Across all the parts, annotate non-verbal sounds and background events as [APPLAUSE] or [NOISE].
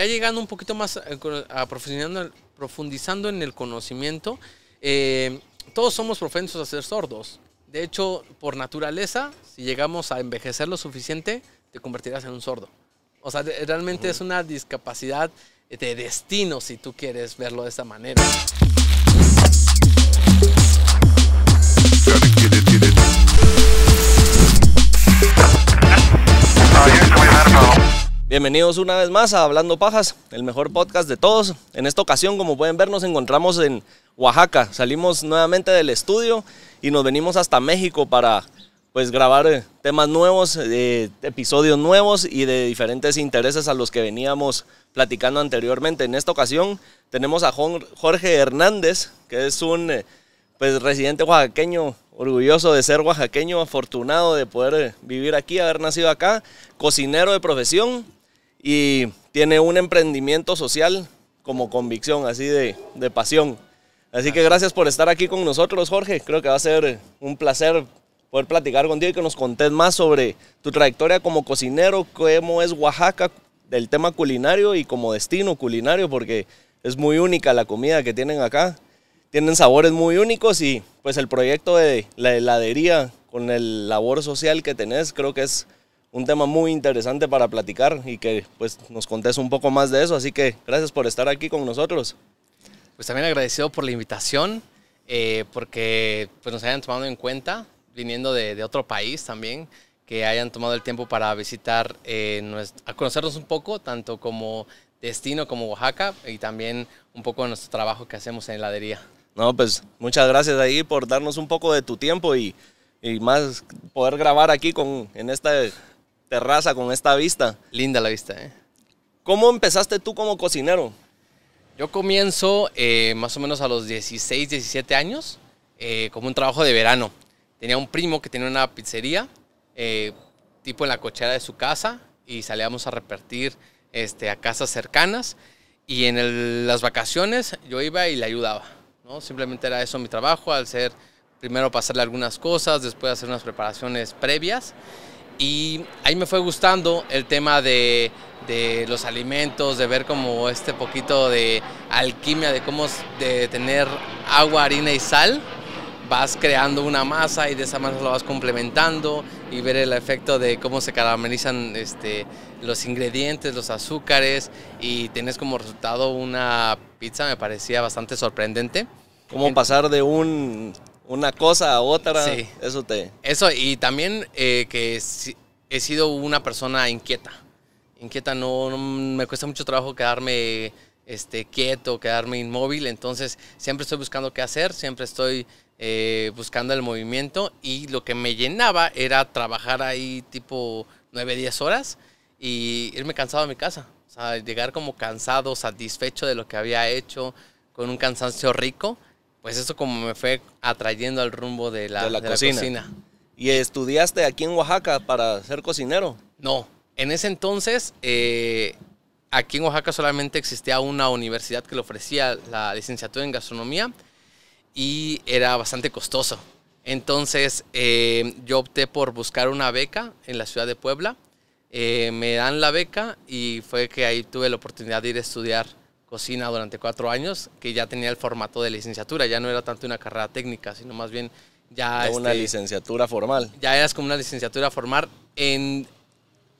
ya llegando un poquito más eh, a, profundizando, en el conocimiento, eh, todos somos propensos a ser sordos. De hecho, por naturaleza, si llegamos a envejecer lo suficiente, te convertirás en un sordo. O sea, realmente es una discapacidad de destino si tú quieres verlo de esta manera. Bienvenidos una vez más a Hablando Pajas, el mejor podcast de todos. En esta ocasión, como pueden ver, nos encontramos en Oaxaca. Salimos nuevamente del estudio y nos venimos hasta México para pues grabar eh, temas nuevos, eh, episodios nuevos y de diferentes intereses a los que veníamos platicando anteriormente. En esta ocasión tenemos a Jorge Hernández, que es un eh, pues residente oaxaqueño, orgulloso de ser oaxaqueño, afortunado de poder vivir aquí, haber nacido acá, cocinero de profesión, y tiene un emprendimiento social como convicción, así de, pasión. Así que gracias por estar aquí con nosotros, Jorge. Creo que va a ser un placer poder platicar contigo y que nos contés más sobre tu trayectoria como cocinero, cómo es Oaxaca, del tema culinario y como destino culinario, porque es muy única la comida que tienen acá. Tienen sabores muy únicos y pues el proyecto de la heladería con el labor social que tenés creo que es un tema muy interesante para platicar y que pues, nos contes un poco más de eso. Así que gracias por estar aquí con nosotros. Pues también agradecido por la invitación, eh, porque pues, nos hayan tomado en cuenta, viniendo de, otro país también, que hayan tomado el tiempo para visitar, eh, a conocernos un poco, tanto como destino como Oaxaca y también un poco de nuestro trabajo que hacemos en heladería. No, pues muchas gracias ahí por darnos un poco de tu tiempo y, y más poder grabar aquí con, en esta terraza con esta vista. Linda la vista, ¿eh? ¿Cómo empezaste tú como cocinero? Yo comienzo eh, más o menos a los 16, 17 años, eh, como un trabajo de verano. Tenía un primo que tenía una pizzería, eh, tipo en la cochera de su casa, y salíamos a repartir este, a casas cercanas. Y en las vacaciones yo iba y le ayudaba. ¿no? Simplemente era eso mi trabajo, al ser primero pasarle algunas cosas, después hacer unas preparaciones previas. Y ahí me fue gustando el tema de, los alimentos, de ver como este poquito de alquimia, de cómo de tener agua, harina y sal, vas creando una masa y de esa masa lo vas complementando y ver el efecto de cómo se caramelizan este, los ingredientes, los azúcares y tienes como resultado una pizza, me parecía bastante sorprendente. ¿Cómo pasar de un una cosa a otra. Eso te. Eso, y también eh, que he sido una persona inquieta. Inquieta, no, me cuesta mucho trabajo quedarme este, quieto, quedarme inmóvil. Entonces, siempre estoy buscando qué hacer, siempre estoy eh, buscando el movimiento. Y lo que me llenaba era trabajar ahí tipo 9, 10 horas y irme cansado a mi casa. O sea, llegar como cansado, satisfecho de lo que había hecho, con un cansancio rico pues eso como me fue atrayendo al rumbo de la, cocina. ¿Y estudiaste aquí en Oaxaca para ser cocinero? No, en ese entonces eh, aquí en Oaxaca solamente existía una universidad que le ofrecía la licenciatura en gastronomía y era bastante costoso. Entonces eh, yo opté por buscar una beca en la ciudad de Puebla. Eh, me dan la beca y fue que ahí tuve la oportunidad de ir a estudiar cocina durante cuatro años, que ya tenía el formato de licenciatura, ya no era tanto una carrera técnica, sino más bien ya... una este, licenciatura formal. Ya eras como una licenciatura formal, en,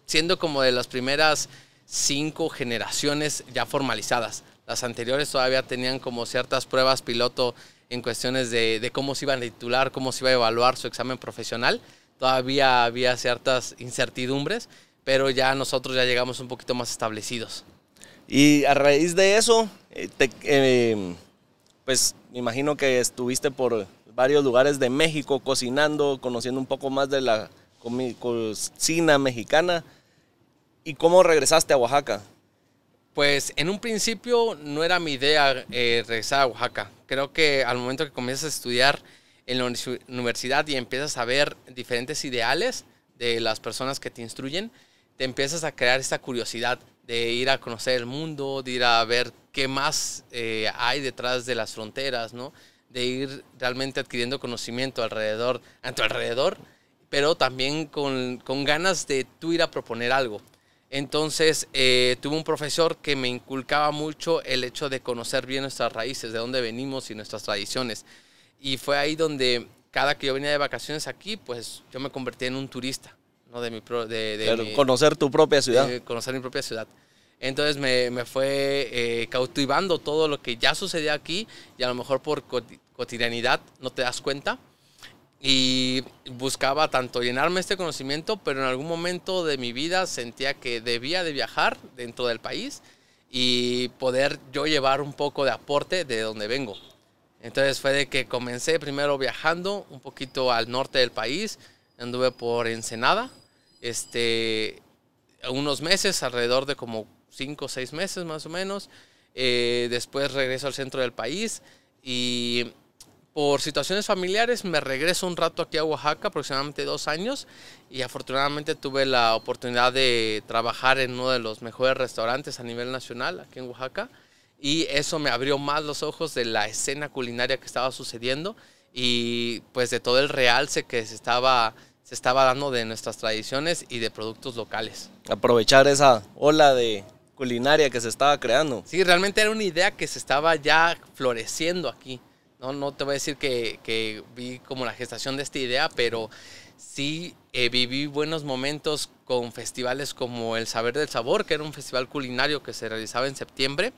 siendo como de las primeras cinco generaciones ya formalizadas. Las anteriores todavía tenían como ciertas pruebas piloto en cuestiones de, de, cómo se iban a titular, cómo se iba a evaluar su examen profesional. Todavía había ciertas incertidumbres, pero ya nosotros ya llegamos un poquito más establecidos. Y a raíz de eso, eh, eh, pues me imagino que estuviste por varios lugares de México cocinando, conociendo un poco más de la cocina mexicana. ¿Y cómo regresaste a Oaxaca? Pues en un principio no era mi idea eh, regresar a Oaxaca. Creo que al momento que comienzas a estudiar en la universidad y empiezas a ver diferentes ideales de las personas que te instruyen, te empiezas a crear esta curiosidad de ir a conocer el mundo, de ir a ver qué más eh, hay detrás de las fronteras, ¿no? De ir realmente adquiriendo conocimiento alrededor, a tu alrededor, pero también con, ganas de tú ir a proponer algo. Entonces, eh, tuve un profesor que me inculcaba mucho el hecho de conocer bien nuestras raíces, de dónde venimos y nuestras tradiciones. Y fue ahí donde cada que yo venía de vacaciones aquí, pues yo me convertí en un turista. ¿no? De mi, de, conocer tu propia ciudad. conocer mi propia ciudad. Entonces me, me fue eh, cautivando todo lo que ya sucedía aquí y a lo mejor por cotidianidad no te das cuenta. Y buscaba tanto llenarme este conocimiento, pero en algún momento de mi vida sentía que debía de viajar dentro del país y poder yo llevar un poco de aporte de donde vengo. Entonces fue de que comencé primero viajando un poquito al norte del país, anduve por Ensenada, este, unos meses, alrededor de como cinco o seis meses más o menos. Eh, después regreso al centro del país y por situaciones familiares me regreso un rato aquí a Oaxaca, aproximadamente dos años, y afortunadamente tuve la oportunidad de trabajar en uno de los mejores restaurantes a nivel nacional aquí en Oaxaca, y eso me abrió más los ojos de la escena culinaria que estaba sucediendo y pues de todo el realce que se estaba se estaba dando de nuestras tradiciones y de productos locales. Aprovechar esa ola de culinaria que se estaba creando. Sí, realmente era una idea que se estaba ya floreciendo aquí. No, no te voy a decir que, vi como la gestación de esta idea, pero sí eh, viví buenos momentos con festivales como El Saber del Sabor, que era un festival culinario que se realizaba en septiembre.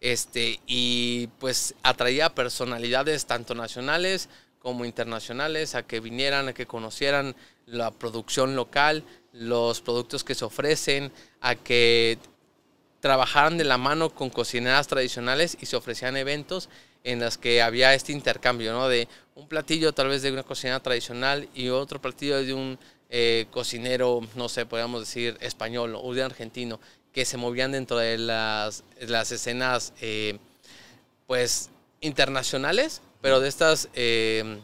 Este, y pues atraía personalidades tanto nacionales como internacionales a que vinieran, a que conocieran la producción local, los productos que se ofrecen, a que trabajaran de la mano con cocineras tradicionales y se ofrecían eventos en las que había este intercambio, ¿no? De un platillo tal vez de una cocina tradicional y otro platillo de un eh, cocinero, no sé, podríamos decir español o de argentino, que se movían dentro de las, escenas, eh, pues, internacionales pero de estas, em,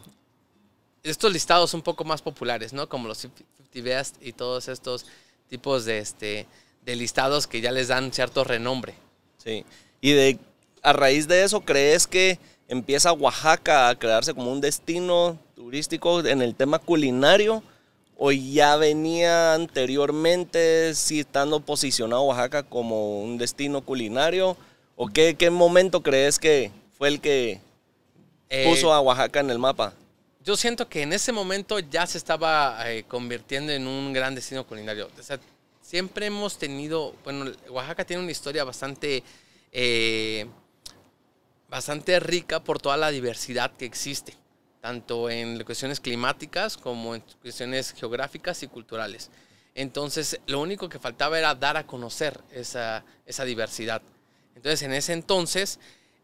estos listados un poco más populares, ¿no? Como los 50 Best y todos estos tipos de, este, de listados que ya les dan cierto renombre. Sí, y de, a raíz de eso, ¿crees que empieza Oaxaca a crearse como un destino turístico en el tema culinario? o ya venía anteriormente si estando posicionado Oaxaca como un destino culinario? ¿O qué, qué momento crees que fue el que eh, puso a Oaxaca en el mapa? Yo siento que en ese momento ya se estaba eh, convirtiendo en un gran destino culinario. O sea, siempre hemos tenido, bueno, Oaxaca tiene una historia bastante, eh, bastante rica por toda la diversidad que existe, tanto en cuestiones climáticas como en cuestiones geográficas y culturales. Entonces, lo único que faltaba era dar a conocer esa, esa diversidad. Entonces, en ese entonces,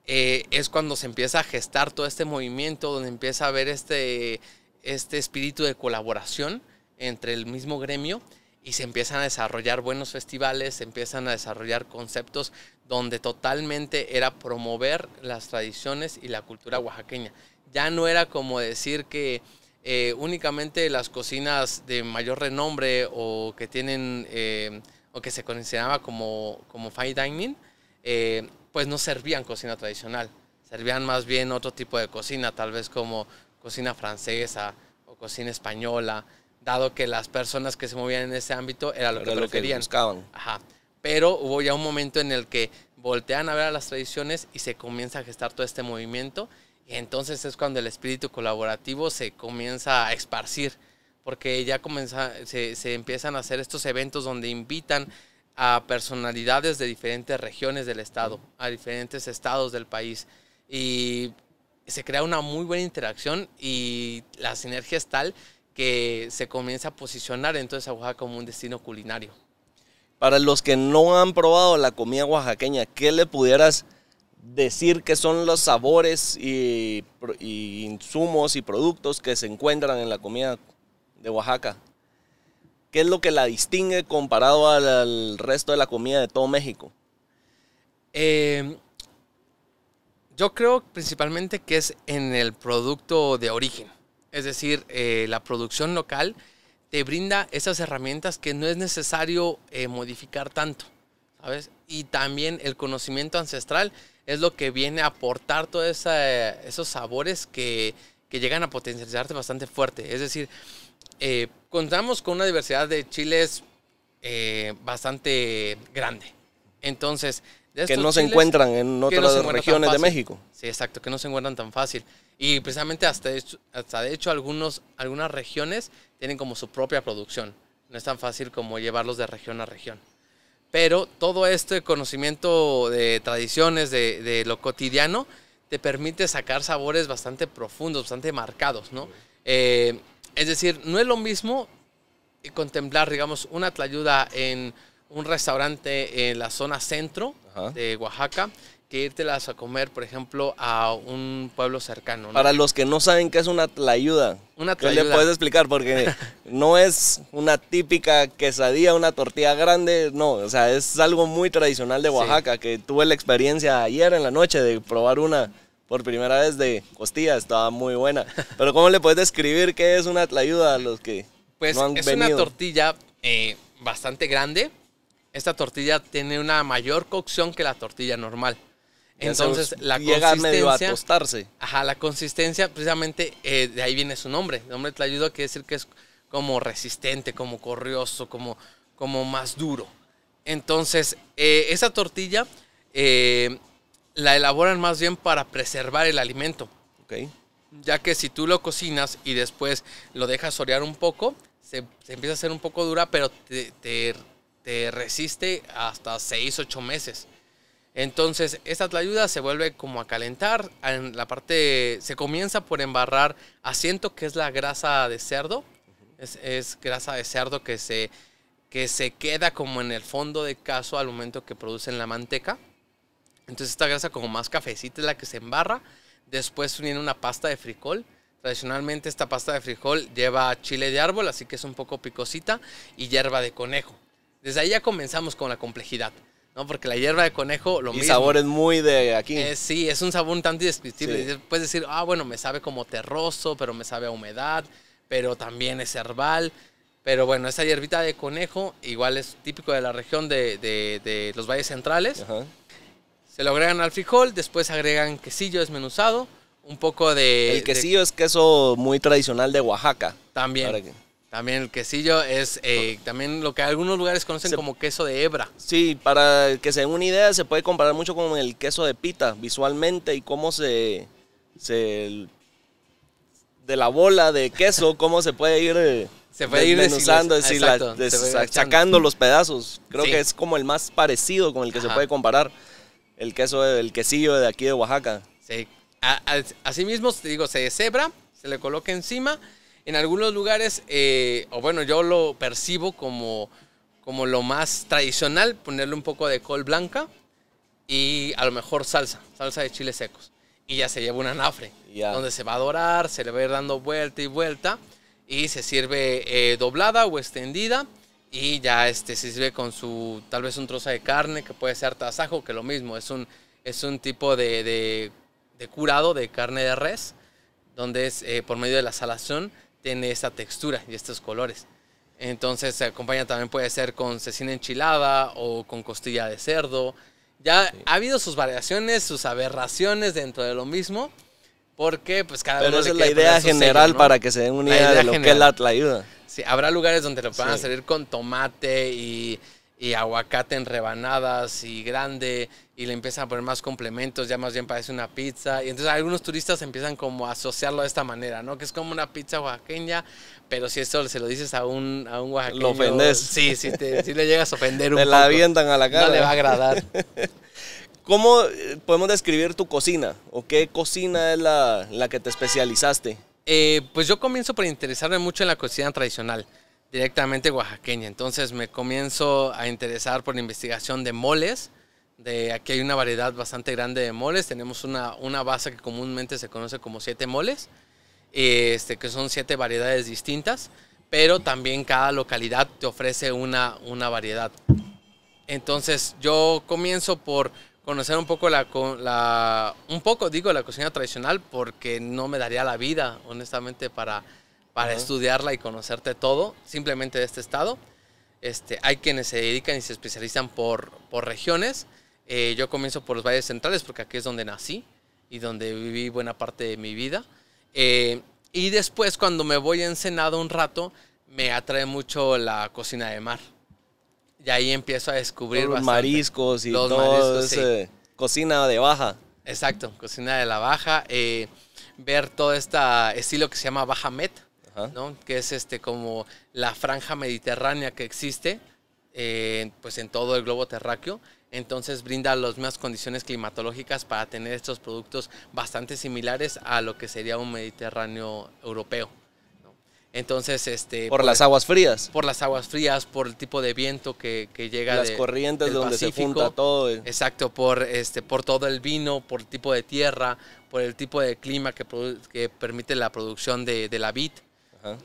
eh, es cuando se empieza a gestar todo este movimiento, donde empieza a haber este, este espíritu de colaboración entre el mismo gremio y se empiezan a desarrollar buenos festivales, se empiezan a desarrollar conceptos donde totalmente era promover las tradiciones y la cultura oaxaqueña. Ya no era como decir que eh, únicamente las cocinas de mayor renombre o que tienen eh, o que se consideraba como, como fine dining pues no servían cocina tradicional, servían más bien otro tipo de cocina, tal vez como cocina francesa o cocina española, dado que las personas que se movían en ese ámbito era lo que Lo que buscaban. Ajá. Pero hubo ya un momento en el que voltean a ver a las tradiciones y se comienza a gestar todo este movimiento y entonces es cuando el espíritu colaborativo se comienza a esparcir, porque ya comienza, se, se empiezan a hacer estos eventos donde invitan a personalidades de diferentes regiones del estado, a diferentes estados del país. Y se crea una muy buena interacción y la sinergia es tal que se comienza a posicionar entonces a Oaxaca como un destino culinario. Para los que no han probado la comida oaxaqueña, ¿qué le pudieras decir que son los sabores insumos y productos que se encuentran en la comida de Oaxaca? ¿Qué es lo que la distingue comparado al, resto de la comida de todo México? Eh, yo creo principalmente que es en el producto de origen. Es decir, eh, la producción local te brinda esas herramientas que no es necesario eh, modificar tanto. ¿sabes? Y también el conocimiento ancestral es lo que viene a aportar todos esos sabores que, llegan a potencializarte bastante fuerte. Es decir, contamos con una diversidad de chiles eh, bastante grande. Entonces, de que no se encuentran en otras regiones de México. Sí, exacto, que no se encuentran tan fácil. Y precisamente hasta, de hecho algunas regiones tienen como su propia producción. No es tan fácil como llevarlos de región a región. Pero todo este conocimiento de tradiciones, de, lo cotidiano, te permite sacar sabores bastante profundos, bastante marcados, ¿no? Eh, es decir, no es lo mismo contemplar, digamos, una tlayuda en un restaurante en la zona centro de Oaxaca que írtelas a comer, por ejemplo, a un pueblo cercano. Para los que no saben qué es una tlayuda, una ¿qué le puedes explicar? Porque [LAUGHS] no es una típica quesadilla, una tortilla grande, no, o sea, es algo muy tradicional de Oaxaca, que tuve la experiencia ayer en la noche de probar una por primera vez de costilla, estaba muy buena. [LAUGHS] Pero ¿cómo le puedes describir qué es una tlayuda a los que pues es una tortilla eh, bastante grande. Esta tortilla tiene una mayor cocción que la tortilla normal. Entonces, la llega consistencia... medio a tostarse. Ajá, la consistencia precisamente eh, de ahí viene su nombre. El nombre tlayuda quiere decir que es como resistente, como corrioso, como, como más duro. Entonces, eh, esa tortilla la elaboran más bien para preservar el alimento. Okay. Ya que si tú lo cocinas y después lo dejas solear un poco, se, empieza a hacer un poco dura, pero te, resiste hasta 6, 8 meses. Entonces, esta ayuda se vuelve como a calentar. En la parte se comienza por embarrar asiento, que es la grasa de cerdo. es, grasa de cerdo que se, que se queda como en el fondo de caso al momento que producen la manteca. Entonces esta grasa como más cafecita es la que se embarra. Después uniendo una pasta de frijol. Tradicionalmente esta pasta de frijol lleva chile de árbol, así que es un poco picosita, y hierba de conejo. Desde ahí ya comenzamos con la complejidad. ¿no? Porque la hierba de conejo, lo y mismo. sabor es muy de aquí. Eh, sí, es un sabor un tanto indescriptible. Puedes decir, ah, bueno, me sabe como terroso, pero me sabe a humedad, pero también es herbal. Pero bueno, esta hierbita de conejo, igual es típico de la región de, los valles centrales. Ajá. Se lo agregan al frijol, después agregan quesillo desmenuzado, un poco de... El quesillo es queso muy tradicional de Oaxaca. También. También el quesillo es eh, también lo que algunos lugares conocen como queso de hebra. Sí, para que se den una idea, se puede comparar mucho con el queso de pita visualmente y cómo se... se de la bola de queso, cómo se puede ir... Eh, se puede ir desmenuzando, sacando los pedazos. Creo que es como el más parecido con el que se puede comparar el queso, el quesillo de aquí de Oaxaca. Sí. Asimismo, te digo, se cebra, se le coloca encima. En algunos lugares, eh, o bueno, yo lo percibo como, como lo más tradicional, ponerle un poco de col blanca y a lo mejor salsa, salsa de chiles secos. Y ya se lleva un anafre, donde se va a dorar, se le va a ir dando vuelta y vuelta. Y se sirve eh, doblada o extendida y ya este, se sirve con su, tal vez un trozo de carne que puede ser tasajo, que lo mismo, es un, es un tipo de, curado de carne de res, donde es eh, por medio de la salación tiene esta textura y estos colores. Entonces se acompaña también puede ser con cecina enchilada o con costilla de cerdo. Ya ha habido sus variaciones, sus aberraciones dentro de lo mismo, porque, pues cada Pero esa es la idea general para que se den una idea, de lo que es la, ayuda. Sí, habrá lugares donde lo puedan a servir con tomate y, aguacate en rebanadas y grande y le empiezan a poner más complementos, ya más bien parece una pizza. Y entonces algunos turistas empiezan como a asociarlo de esta manera, ¿no? Que es como una pizza oaxaqueña, pero si esto se lo dices a un, a un oaxaqueño... Lo ofendes. Sí, si le llegas a ofender [LAUGHS] un poco. Te la avientan a la cara. No le va a agradar. [LAUGHS] ¿Cómo eh, podemos describir tu cocina? ¿O qué cocina es la, que te especializaste? Eh, pues yo comienzo por interesarme mucho en la cocina tradicional, directamente oaxaqueña. Entonces me comienzo a interesar por la investigación de moles. De, aquí hay una variedad bastante grande de moles. Tenemos una, una base que comúnmente se conoce como siete moles, este, que son siete variedades distintas, pero también cada localidad te ofrece una, una variedad. Entonces yo comienzo por conocer un poco la, un poco digo la cocina tradicional porque no me daría la vida honestamente para para estudiarla y conocerte todo simplemente de este estado este hay quienes se dedican y se especializan por por regiones eh, yo comienzo por los valles centrales porque aquí es donde nací y donde viví buena parte de mi vida eh, y después cuando me voy a ensenado un rato me atrae mucho la cocina de mar y ahí empiezo a descubrir los mariscos y todo cocina de baja. Exacto, cocina de la baja. Eh, ver todo este estilo que se llama Baja Met, que es este como la franja mediterránea que existe eh, pues en todo el globo terráqueo. Entonces brinda las mismas condiciones climatológicas para tener estos productos bastante similares a lo que sería un Mediterráneo europeo. Entonces, este... Por, pues, las aguas frías. Por las aguas frías, por el tipo de viento que, que llega. Las corrientes donde se junta todo. Exacto, por, este, por todo el vino, por el tipo de tierra, por el tipo de clima que, que permite la producción de, la vid.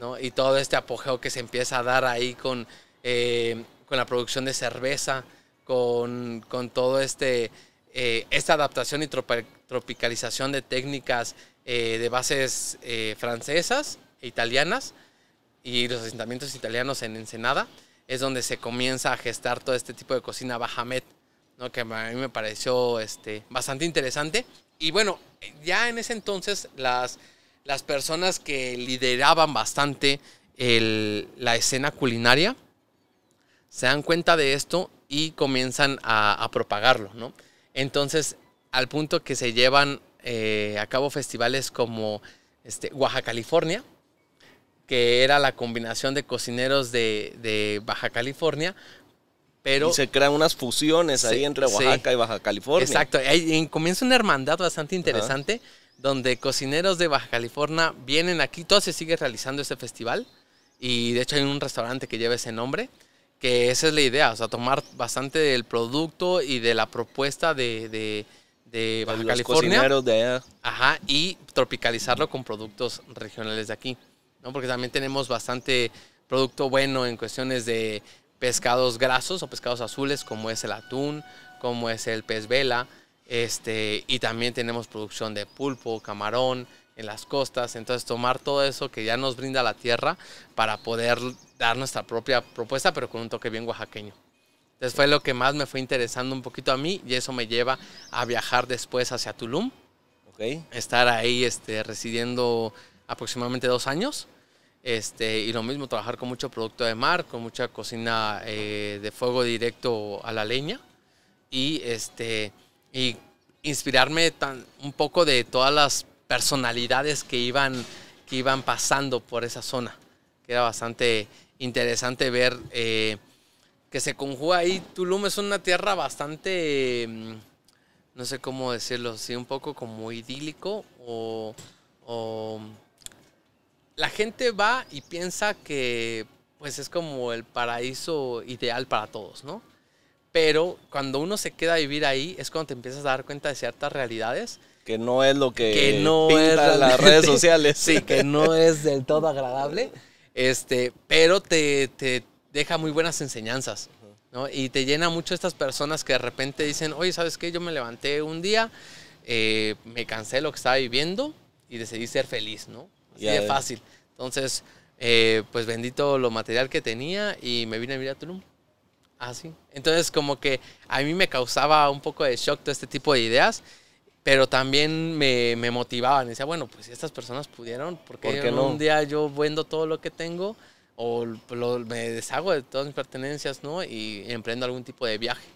¿no? Y todo este apogeo que se empieza a dar ahí con, eh, la producción de cerveza, con, con todo este... Eh, esta adaptación y tropicalización de técnicas eh, de bases francesas e italianas y los asentamientos italianos en Ensenada, es donde se comienza a gestar todo este tipo de cocina bajamet, ¿no? que a mí me pareció este, bastante interesante. Y bueno, ya en ese entonces las, las personas que lideraban bastante la escena culinaria se dan cuenta de esto y comienzan a, propagarlo. Entonces, al punto que se llevan eh, a cabo festivales como este, Oaxaca, California, que era la combinación de cocineros de, Baja California. Pero y se crean unas fusiones ahí entre Oaxaca y Baja California. Exacto, ahí comienza una hermandad bastante interesante donde cocineros de Baja California vienen aquí, todo se sigue realizando este festival y de hecho hay un restaurante que lleva ese nombre, que esa es la idea, o sea, tomar bastante del producto y de la propuesta de, de de Baja California. Ajá, y tropicalizarlo con productos regionales de aquí. ¿no? Porque también tenemos bastante producto bueno en cuestiones de pescados grasos o pescados azules, como es el atún, como es el pez vela, este, y también tenemos producción de pulpo, camarón, en las costas. Entonces, tomar todo eso que ya nos brinda la tierra para poder dar nuestra propia propuesta, pero con un toque bien oaxaqueño. Entonces, fue lo que más me fue interesando un poquito a mí y eso me lleva a viajar después hacia Tulum. Okay. Estar ahí este, residiendo aproximadamente dos años. Este, y lo mismo, trabajar con mucho producto de mar, con mucha cocina eh, de fuego directo a la leña. Y, este, y inspirarme tan, un poco de todas las personalidades que iban, que iban pasando por esa zona. Que era bastante interesante ver eh, que se conjuga ahí. Tulum es una tierra bastante, mm, no sé cómo decirlo, así un poco como idílico o la gente va y piensa que pues es como el paraíso ideal para todos, ¿no? Pero cuando uno se queda a vivir ahí es cuando te empiezas a dar cuenta de ciertas realidades. Que no es lo que, que no pinta las redes sociales. [LAUGHS] Sí, que no es del todo agradable. Este, pero te, deja muy buenas enseñanzas. ¿no? Y te llena mucho estas personas que de repente dicen, oye, ¿sabes qué? Yo me levanté un día, eh, me cansé de lo que estaba viviendo y decidí ser feliz, ¿no? Así de fácil. Entonces, eh, pues bendito lo material que tenía y me vine a vivir a Tulum. Así. Ah, Entonces, como que a mí me causaba un poco de shock todo este tipo de ideas, pero también me, me motivaban. decía, bueno, pues si estas personas pudieron, porque un día yo vendo todo lo que tengo o me deshago de todas mis pertenencias, ¿no? Y emprendo algún tipo de viaje.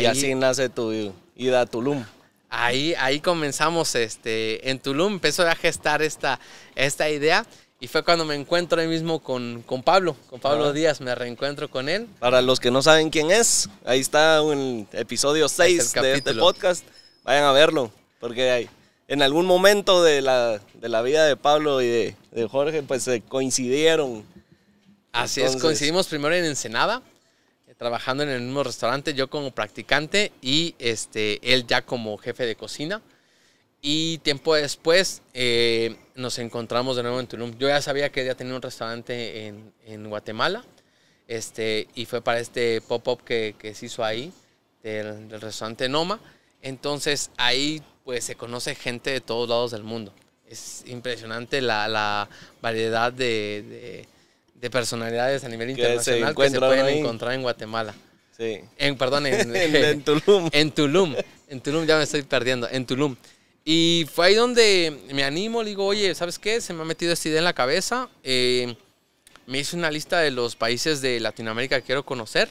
y así nace tu ida a Tulum. Ahí, comenzamos, este, en Tulum empezó a gestar esta, esta idea y fue cuando me encuentro ahí mismo con, con Pablo, con Pablo ah. Díaz, me reencuentro con él. Para los que no saben quién es, ahí está un episodio 6 de este podcast, vayan a verlo, porque hay, en algún momento de la, vida de Pablo y de, Jorge, pues se coincidieron. Así es, coincidimos primero en Ensenada, trabajando en el mismo restaurante, yo como practicante y este, él ya como jefe de cocina. Y tiempo después eh, nos encontramos de nuevo en Tulum. Yo ya sabía que ya tenía un restaurante en, Guatemala este, y fue para este pop-up que, se hizo ahí, del, restaurante Noma. Entonces ahí pues se conoce gente de todos lados del mundo. Es impresionante la, variedad de de personalidades a nivel internacional que se pueden encontrar en Guatemala. Sí. En, perdón, en, [LAUGHS] Tulum. [LAUGHS] En Tulum. En Tulum, ya me estoy perdiendo. En Tulum. Y fue ahí donde me animo, le digo, oye, ¿sabes qué? Se me ha metido esta idea en la cabeza. Eh, me hice una lista de los países de Latinoamérica que quiero conocer.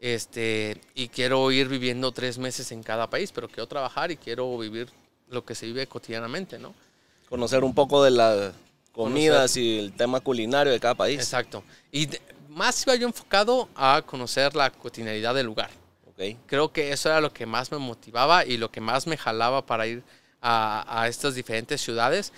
Este, y quiero ir viviendo tres meses en cada país, pero quiero trabajar y quiero vivir lo que se vive cotidianamente, ¿no? Conocer un poco de la, comidas y el tema culinario de cada país. Exacto. Y más iba yo enfocado a conocer la cotidianidad del lugar. Okay. Creo que eso era lo que más me motivaba y lo que más me jalaba para ir a, estas diferentes ciudades,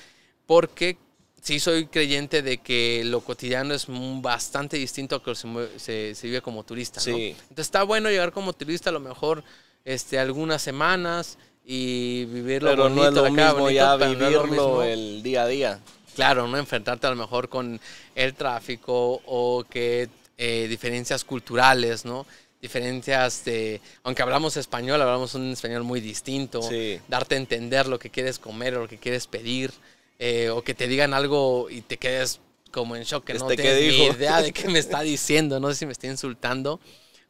porque sí soy creyente de que lo cotidiano es bastante distinto a que se, se, vive como turista. Sí. ¿no? Entonces está bueno llegar como turista a lo mejor este, algunas semanas y vivirlo pero bonito, no mismo ya vivirlo el día a día claro, ¿no? Enfrentarte a lo mejor con el tráfico o que eh, diferencias culturales, ¿no? Diferencias de, aunque hablamos español, hablamos un español muy distinto, darte a entender lo que quieres comer o lo que quieres pedir, eh, o que te digan algo y te quedes como en shock, que este no tienes ni idea de qué [LAUGHS] me está diciendo, no sé si me está insultando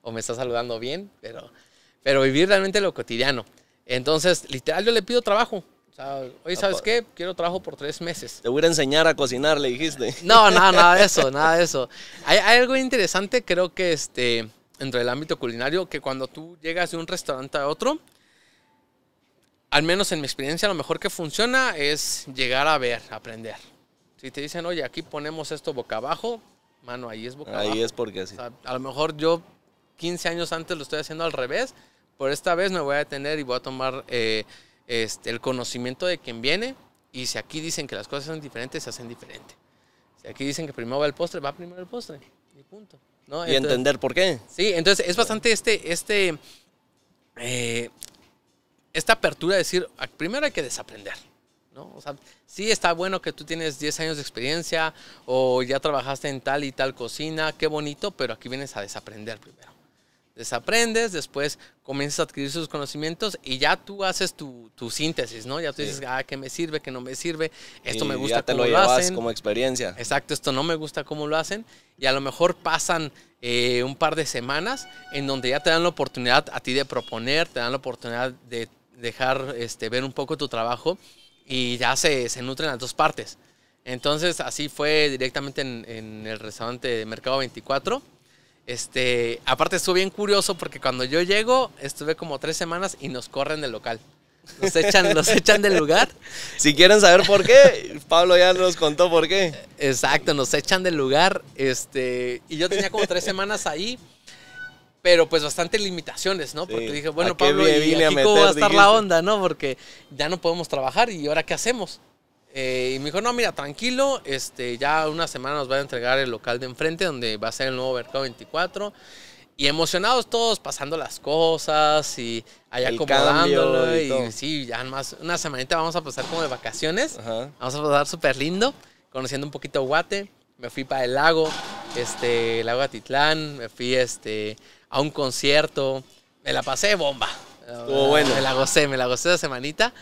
o me está saludando bien, pero, pero vivir realmente lo cotidiano. Entonces, literal, yo le pido trabajo sea, oye, ¿sabes qué? Quiero trabajo por tres meses. Te voy a enseñar a cocinar, le dijiste. [LAUGHS] No, no, nada de eso, [LAUGHS] nada de eso. Hay, algo interesante, creo que este, entre el ámbito culinario, que cuando tú llegas de un restaurante a otro, al menos en mi experiencia, lo mejor que funciona es llegar a ver, aprender. Si te dicen, oye, aquí ponemos esto boca abajo, mano, ahí es boca abajo. Ahí es porque sí. a lo mejor yo 15 años antes lo estoy haciendo al revés, pero esta vez me voy a detener y voy a tomar... Eh, este, el conocimiento de quien viene y si aquí dicen que las cosas son diferentes, se hacen diferente. Si aquí dicen que primero va el postre, va primero el postre. Y punto. entender por qué. Sí, entonces es bastante este, este, eh, esta apertura de decir, ah, primero hay que desaprender. ¿no? sí está bueno que tú tienes 10 años de experiencia o ya trabajaste en tal y tal cocina, qué bonito, pero aquí vienes a desaprender primero desaprendes, después comienzas a adquirir sus conocimientos y ya tú haces tu, síntesis, ¿no? Ya tú dices, ah, ¿qué me sirve? ¿Qué no me sirve? Esto me gusta ya te lo, llevas como experiencia. Exacto, esto no me gusta cómo lo hacen. Y a lo mejor pasan eh, un par de semanas en donde ya te dan la oportunidad a ti de proponer, te dan la oportunidad de dejar este, ver un poco tu trabajo y ya se, se nutren las dos partes. Entonces, así fue directamente en, en el restaurante de Mercado 24 este, aparte estuvo bien curioso porque cuando yo llego, estuve como tres semanas y nos corren del local. [LAUGHS] Nos echan, del lugar. Si quieren saber por qué, Pablo ya nos contó por qué. Exacto, nos echan del lugar. Este, y yo tenía como tres semanas ahí, pero pues bastante limitaciones, ¿no? Porque dije, bueno, Pablo, ¿y aquí cómo va a estar la onda, no? Porque ya no podemos trabajar y ahora qué hacemos. Eh, y me dijo, no, mira, tranquilo, este, ya una semana nos va a entregar el local de enfrente donde va a ser el nuevo Mercado 24. Y emocionados todos, pasando las cosas y allá acomodándolo. Y, sí, ya más una semanita vamos a pasar como de vacaciones. Vamos a pasar súper lindo, conociendo un poquito Guate. Me fui para el lago, este, el lago Atitlán. Me fui este, a un concierto. Me la pasé bomba. Estuvo bueno. Me la gocé, me la gocé esa semanita.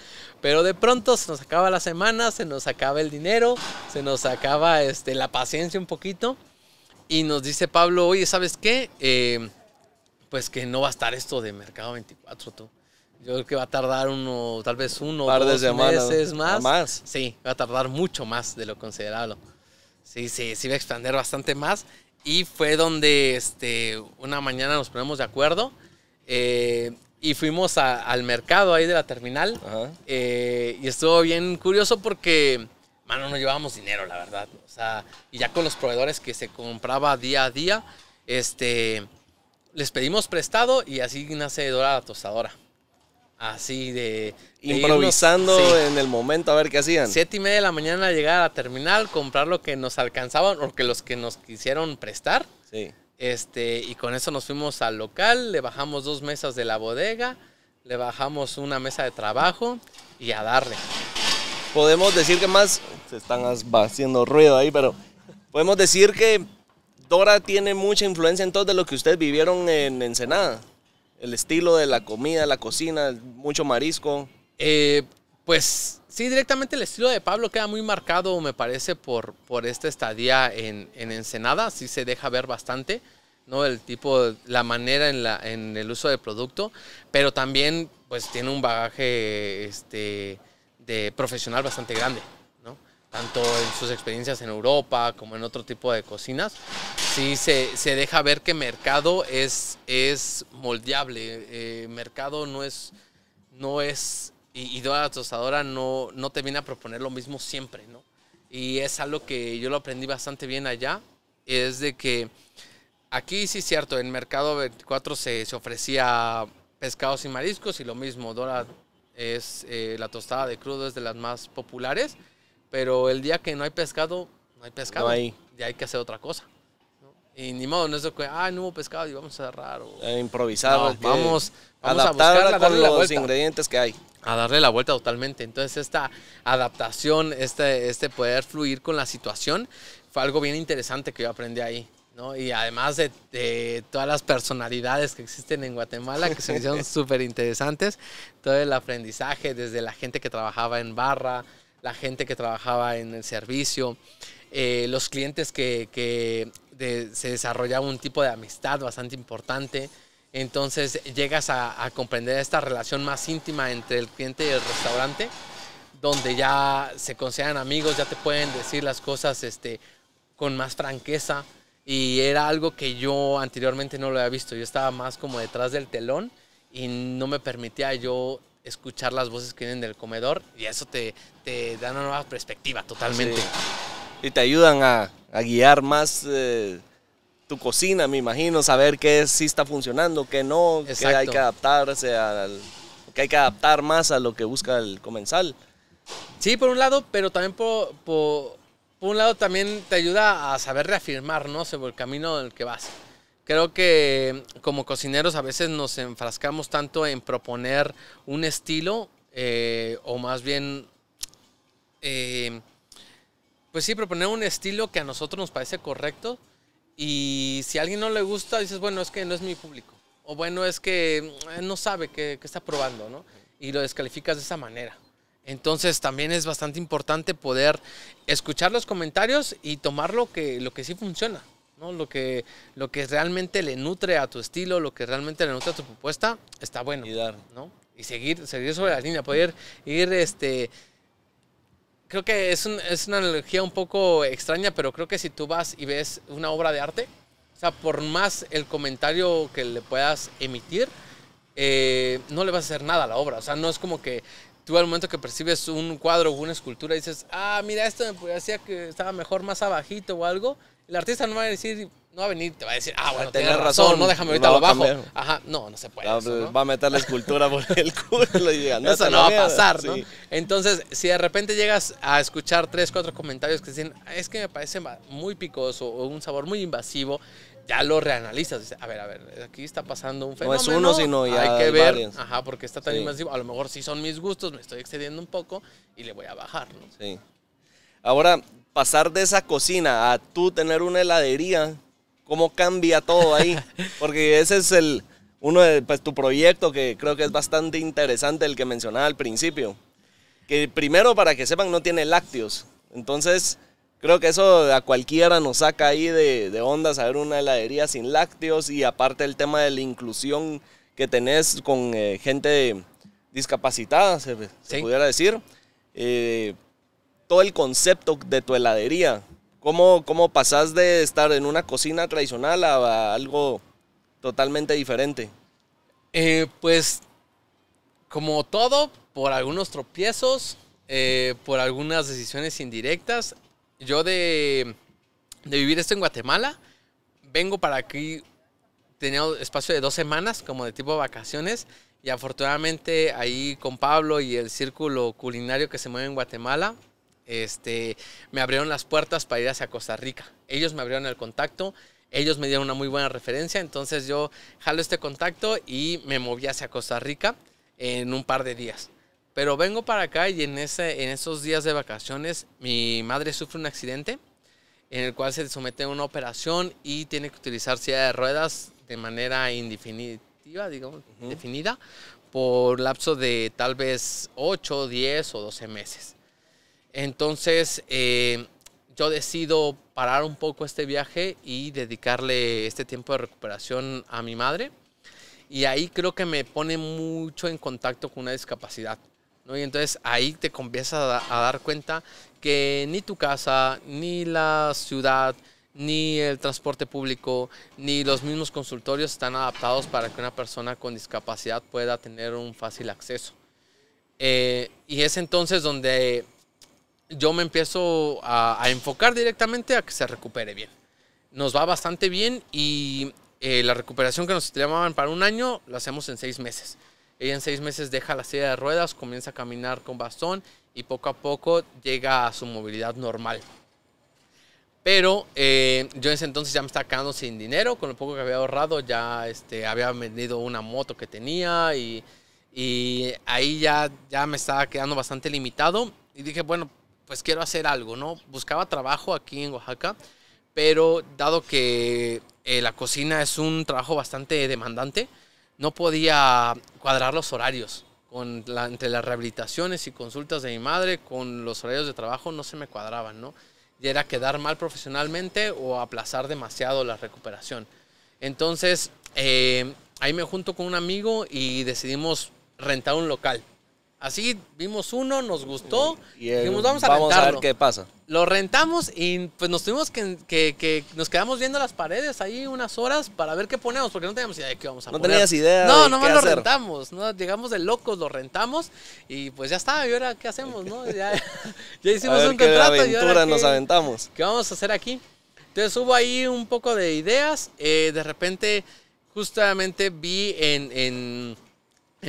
Pero de pronto se nos acaba la semana, se nos acaba el dinero, se nos acaba este, la paciencia un poquito. Y nos dice Pablo, oye, ¿sabes qué? Eh, pues que no va a estar esto de Mercado 24, tú. Yo creo que va a tardar uno, tal vez uno, o dos meses más. Sí, va a tardar mucho más de lo considerado. Sí, sí, sí va a expandir bastante más. Y fue donde este, una mañana nos ponemos de acuerdo. Eh, y fuimos al mercado ahí de la terminal. Eh, y estuvo bien curioso porque, mano, no llevábamos dinero, la verdad. O sea, y ya con los proveedores que se compraba día a día, este, les pedimos prestado y así nace Dora la Tostadora. Así de... Improvisando en el momento a ver qué hacían. Siete y media de la mañana llegar a la terminal, comprar lo que nos alcanzaban o que los que nos quisieron prestar. Sí. Este, y con eso nos fuimos al local, le bajamos dos mesas de la bodega, le bajamos una mesa de trabajo y a darle. Podemos decir que más, se están haciendo ruido ahí, pero podemos decir que Dora tiene mucha influencia en de lo que ustedes vivieron en Ensenada. El estilo de la comida, la cocina, mucho marisco. Eh, pues sí, directamente el estilo de Pablo queda muy marcado, me parece, por, esta estadía en, en Ensenada. Sí se deja ver bastante. ¿no? El tipo, la manera en, la, en el uso del producto, pero también pues tiene un bagaje este, de profesional bastante grande, ¿no? Tanto en sus experiencias en Europa como en otro tipo de cocinas. Sí se, deja ver que mercado es, es moldeable, eh, mercado no es, no es, y, y la tostadora no, no te viene a proponer lo mismo siempre, ¿no? Y es algo que yo lo aprendí bastante bien allá, es de que Aquí sí es cierto, en Mercado 24 se, se ofrecía pescados y mariscos y lo mismo, Dora es eh, la tostada de crudo es de las más populares, pero el día que no hay pescado, no hay pescado. Y hay que hacer otra cosa. Y ni modo, no es de que, ah, no hubo pescado y vamos a cerrar. O... Eh, improvisar. vamos, vamos a buscar con los ingredientes que hay. A darle la vuelta totalmente. Entonces, esta adaptación, este, este poder fluir con la situación, fue algo bien interesante que yo aprendí ahí. ¿no? Y además de, todas las personalidades que existen en Guatemala, que se me hicieron súper [LAUGHS] interesantes, todo el aprendizaje, desde la gente que trabajaba en barra, la gente que trabajaba en el servicio, eh, los clientes que, que se desarrollaba un tipo de amistad bastante importante. Entonces llegas a, comprender esta relación más íntima entre el cliente y el restaurante, donde ya se consideran amigos, ya te pueden decir las cosas este, con más franqueza y era algo que yo anteriormente no lo había visto. Yo estaba más como detrás del telón y no me permitía yo escuchar las voces que vienen del comedor y eso te, te da una nueva perspectiva totalmente. Y te ayudan a, guiar más eh, tu cocina, me imagino, saber qué sí está funcionando, qué no, qué hay que adaptarse, que hay que adaptar más a lo que busca el comensal. Sí, por un lado, pero también por un lado también te ayuda a saber reafirmar, ¿no? Sobre el camino en el que vas. Creo que como cocineros a veces nos enfrascamos tanto en proponer un estilo eh, o más bien, eh, pues sí, proponer un estilo que a nosotros nos parece correcto y si a alguien no le gusta dices, bueno, es que no es mi público o bueno, es que eh, no sabe qué está probando, ¿no? Y lo descalificas de esa manera. Entonces también es bastante importante poder escuchar los comentarios y tomar lo que, lo que sí funciona, ¿no? lo, que, lo que realmente le nutre a tu estilo, lo que realmente le nutre a tu propuesta, está bueno. Y Y seguir, seguir sobre la línea, poder ir, este, creo que es, una analogía un poco extraña, pero creo que si tú vas y ves una obra de arte, o sea, por más el comentario que le puedas emitir, eh, no le vas a hacer nada a la obra. O sea, no es como que tú al momento que percibes un cuadro o una escultura dices, ah, mira, esto me parecía que estaba mejor más abajito o algo, el artista no va a decir, no va a venir, te va a decir, ah, bueno, tienes razón, no déjame ahorita abajo. lo Ajá, no, no se puede. Pues, va a meter la escultura por el culo y diga, no, eso no va a pasar, ¿no? Entonces, si de repente llegas a escuchar tres, cuatro comentarios que dicen, es que me parece muy picoso o un sabor muy invasivo, ya lo reanalizas. Dices, a ver, a ver, aquí está pasando un fenómeno. No es uno, sino ya hay que ver. Ajá, porque está tan sí. A lo mejor sí son mis gustos, me estoy excediendo un poco y le voy a bajar, ¿no? Sí. Ahora, pasar de esa cocina a tú tener una heladería, ¿cómo cambia todo ahí? [LAUGHS] Porque ese es el uno de pues, tu proyecto que creo que es bastante interesante, el que mencionaba al principio. Que primero, para que sepan, no tiene lácteos. Entonces, Creo que eso a cualquiera nos saca ahí de, ondas onda saber una heladería sin lácteos y aparte el tema de la inclusión que tenés con eh, gente discapacitada, se, pudiera decir. Eh, todo el concepto de tu heladería. ¿Cómo, ¿Cómo pasás de estar en una cocina tradicional a, algo totalmente diferente? Eh, pues, como todo, por algunos tropiezos, por algunas decisiones indirectas, yo de, vivir esto en Guatemala, vengo para aquí, tenía espacio de dos semanas, como de tipo vacaciones, y afortunadamente ahí con Pablo y el círculo culinario que se mueve en Guatemala, este, me abrieron las puertas para ir hacia Costa Rica. Ellos me abrieron el contacto, ellos me dieron una muy buena referencia, entonces yo jalo este contacto y me moví hacia Costa Rica en un par de días. Pero vengo para acá y en, ese, en esos días de vacaciones mi madre sufre un accidente en el cual se somete a una operación y tiene que utilizar silla de ruedas de manera indefinitiva, digamos, por lapso de tal vez 8, 10 o 12 meses. Entonces, eh, yo decido parar un poco este viaje y dedicarle este tiempo de recuperación a mi madre. Y ahí creo que me pone mucho en contacto con una discapacidad. Y entonces ahí te comienzas a, dar cuenta que ni tu casa, ni la ciudad, ni el transporte público, ni los mismos consultorios están adaptados para que una persona con discapacidad pueda tener un fácil acceso. Eh, y es entonces donde yo me empiezo a, enfocar directamente a que se recupere bien. Nos va bastante bien y eh, la recuperación que nos llamaban para un año la hacemos en seis meses y en seis meses deja la silla de ruedas, comienza a caminar con bastón y poco a poco llega a su movilidad normal. Pero eh, yo en ese entonces ya me estaba quedando sin dinero, con lo poco que había ahorrado, ya este, había vendido una moto que tenía y, ahí ya, ya me estaba quedando bastante limitado. Y dije, bueno, pues quiero hacer algo, ¿no? Buscaba trabajo aquí en Oaxaca, pero dado que eh, la cocina es un trabajo bastante demandante, no podía cuadrar los horarios. Con entre las rehabilitaciones y consultas de mi madre, con los horarios de trabajo no se me cuadraban, ¿no? Y era quedar mal profesionalmente o aplazar demasiado la recuperación. Entonces, eh, ahí me junto con un amigo y decidimos rentar un local Así vimos uno, nos gustó. Y vamos a vamos ver qué pasa. Lo rentamos y pues nos tuvimos que, nos quedamos viendo las paredes ahí unas horas para ver qué ponemos, porque no teníamos idea de qué vamos a poner. No tenías idea. No, nomás lo rentamos. Llegamos de locos, lo rentamos y pues ya está. ¿Y ahora qué hacemos? ¿no? [LAUGHS] Ya, hicimos un contrato. y ahora nos aventamos. ¿Qué vamos a hacer aquí? Entonces hubo ahí un poco de ideas. Eh, de repente, justamente vi en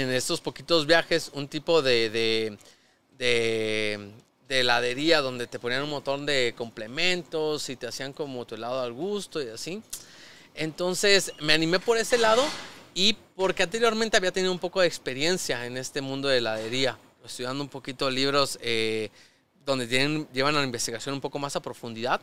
en estos poquitos viajes un tipo de, de, heladería donde te ponían un montón de complementos y te hacían como tu helado al gusto y así. Entonces me animé por ese lado y porque anteriormente había tenido un poco de experiencia en este mundo de heladería, estudiando un poquito libros eh, donde llevan a la investigación un poco más a profundidad.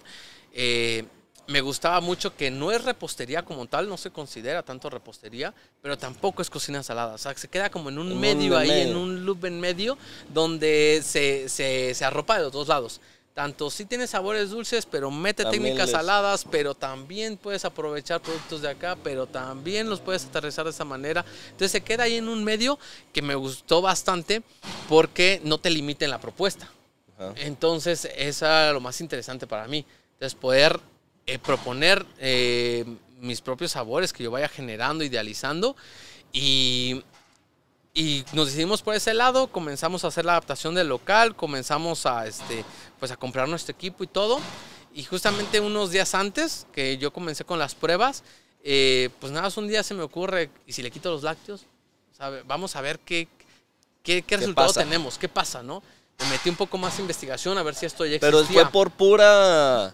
Eh, me gustaba mucho que no es repostería como tal, no se considera tanto repostería, pero tampoco es cocina salada. O sea, se queda como en un medio ahí, en un loop en medio, donde se, arropa de los dos lados. Tanto si tiene sabores dulces, pero mete técnicas saladas, pero también puedes aprovechar productos de acá, pero también los puedes aterrizar de esa manera. Entonces se queda ahí en un medio que me gustó bastante porque no te limiten la propuesta. Entonces, eso lo más interesante para mí. Entonces, poder eh, proponer eh, mis propios sabores que yo vaya generando, idealizando. Y, y nos decidimos por ese lado, comenzamos a hacer la adaptación del local, comenzamos a, este, pues a comprar nuestro equipo y todo. Y justamente unos días antes que yo comencé con las pruebas, eh, pues nada, un día se me ocurre, y si le quito los lácteos, vamos a ver qué, qué, resultado tenemos, qué pasa, ¿no? metí un poco más de investigación a ver si esto ya existía. Pero fue por pura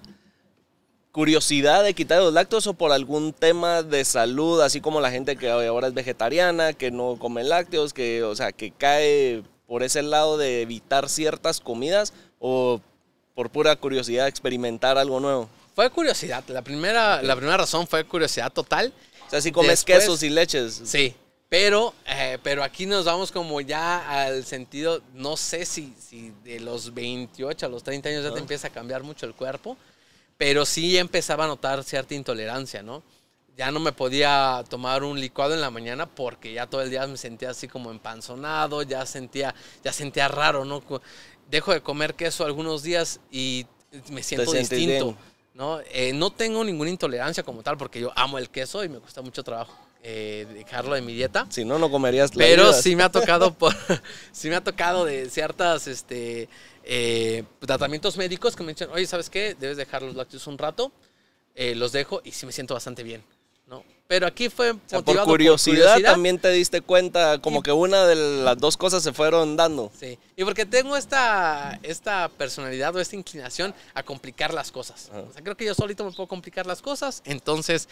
curiosidad de quitar los lácteos o por algún tema de salud, así como la gente que ahora es vegetariana, que no come lácteos, que, o sea, que cae por ese lado de evitar ciertas comidas o por pura curiosidad experimentar algo nuevo? Fue curiosidad. La primera, la primera razón fue curiosidad total. O sea, si comes quesos y leches. Sí. Pero, eh, pero aquí nos vamos como ya al sentido, no sé si, si de los 28 a los 30 años ya te ah. empieza a cambiar mucho el cuerpo pero sí empezaba a notar cierta intolerancia, ¿no? Ya no me podía tomar un licuado en la mañana porque ya todo el día me sentía así como empanzonado, ya sentía, ya sentía raro, ¿no? Dejo de comer queso algunos días y me siento distinto, ¿no? Eh, no tengo ninguna intolerancia como tal porque yo amo el queso y me cuesta mucho trabajo. Eh, dejarlo en mi dieta. Si no, no comerías Pero sí me ha tocado [LAUGHS] [LAUGHS] sí me ha tocado de ciertas este, eh, tratamientos médicos que me dicen, oye, ¿sabes qué? Debes dejar los lácteos un rato, eh, los dejo y sí me siento bastante bien, ¿no? Pero aquí fue o por, curiosidad, también te diste cuenta, como que una de las dos cosas se fueron dando. Sí, y porque tengo esta, esta personalidad o esta inclinación a complicar las cosas. creo que yo solito me puedo complicar las cosas, entonces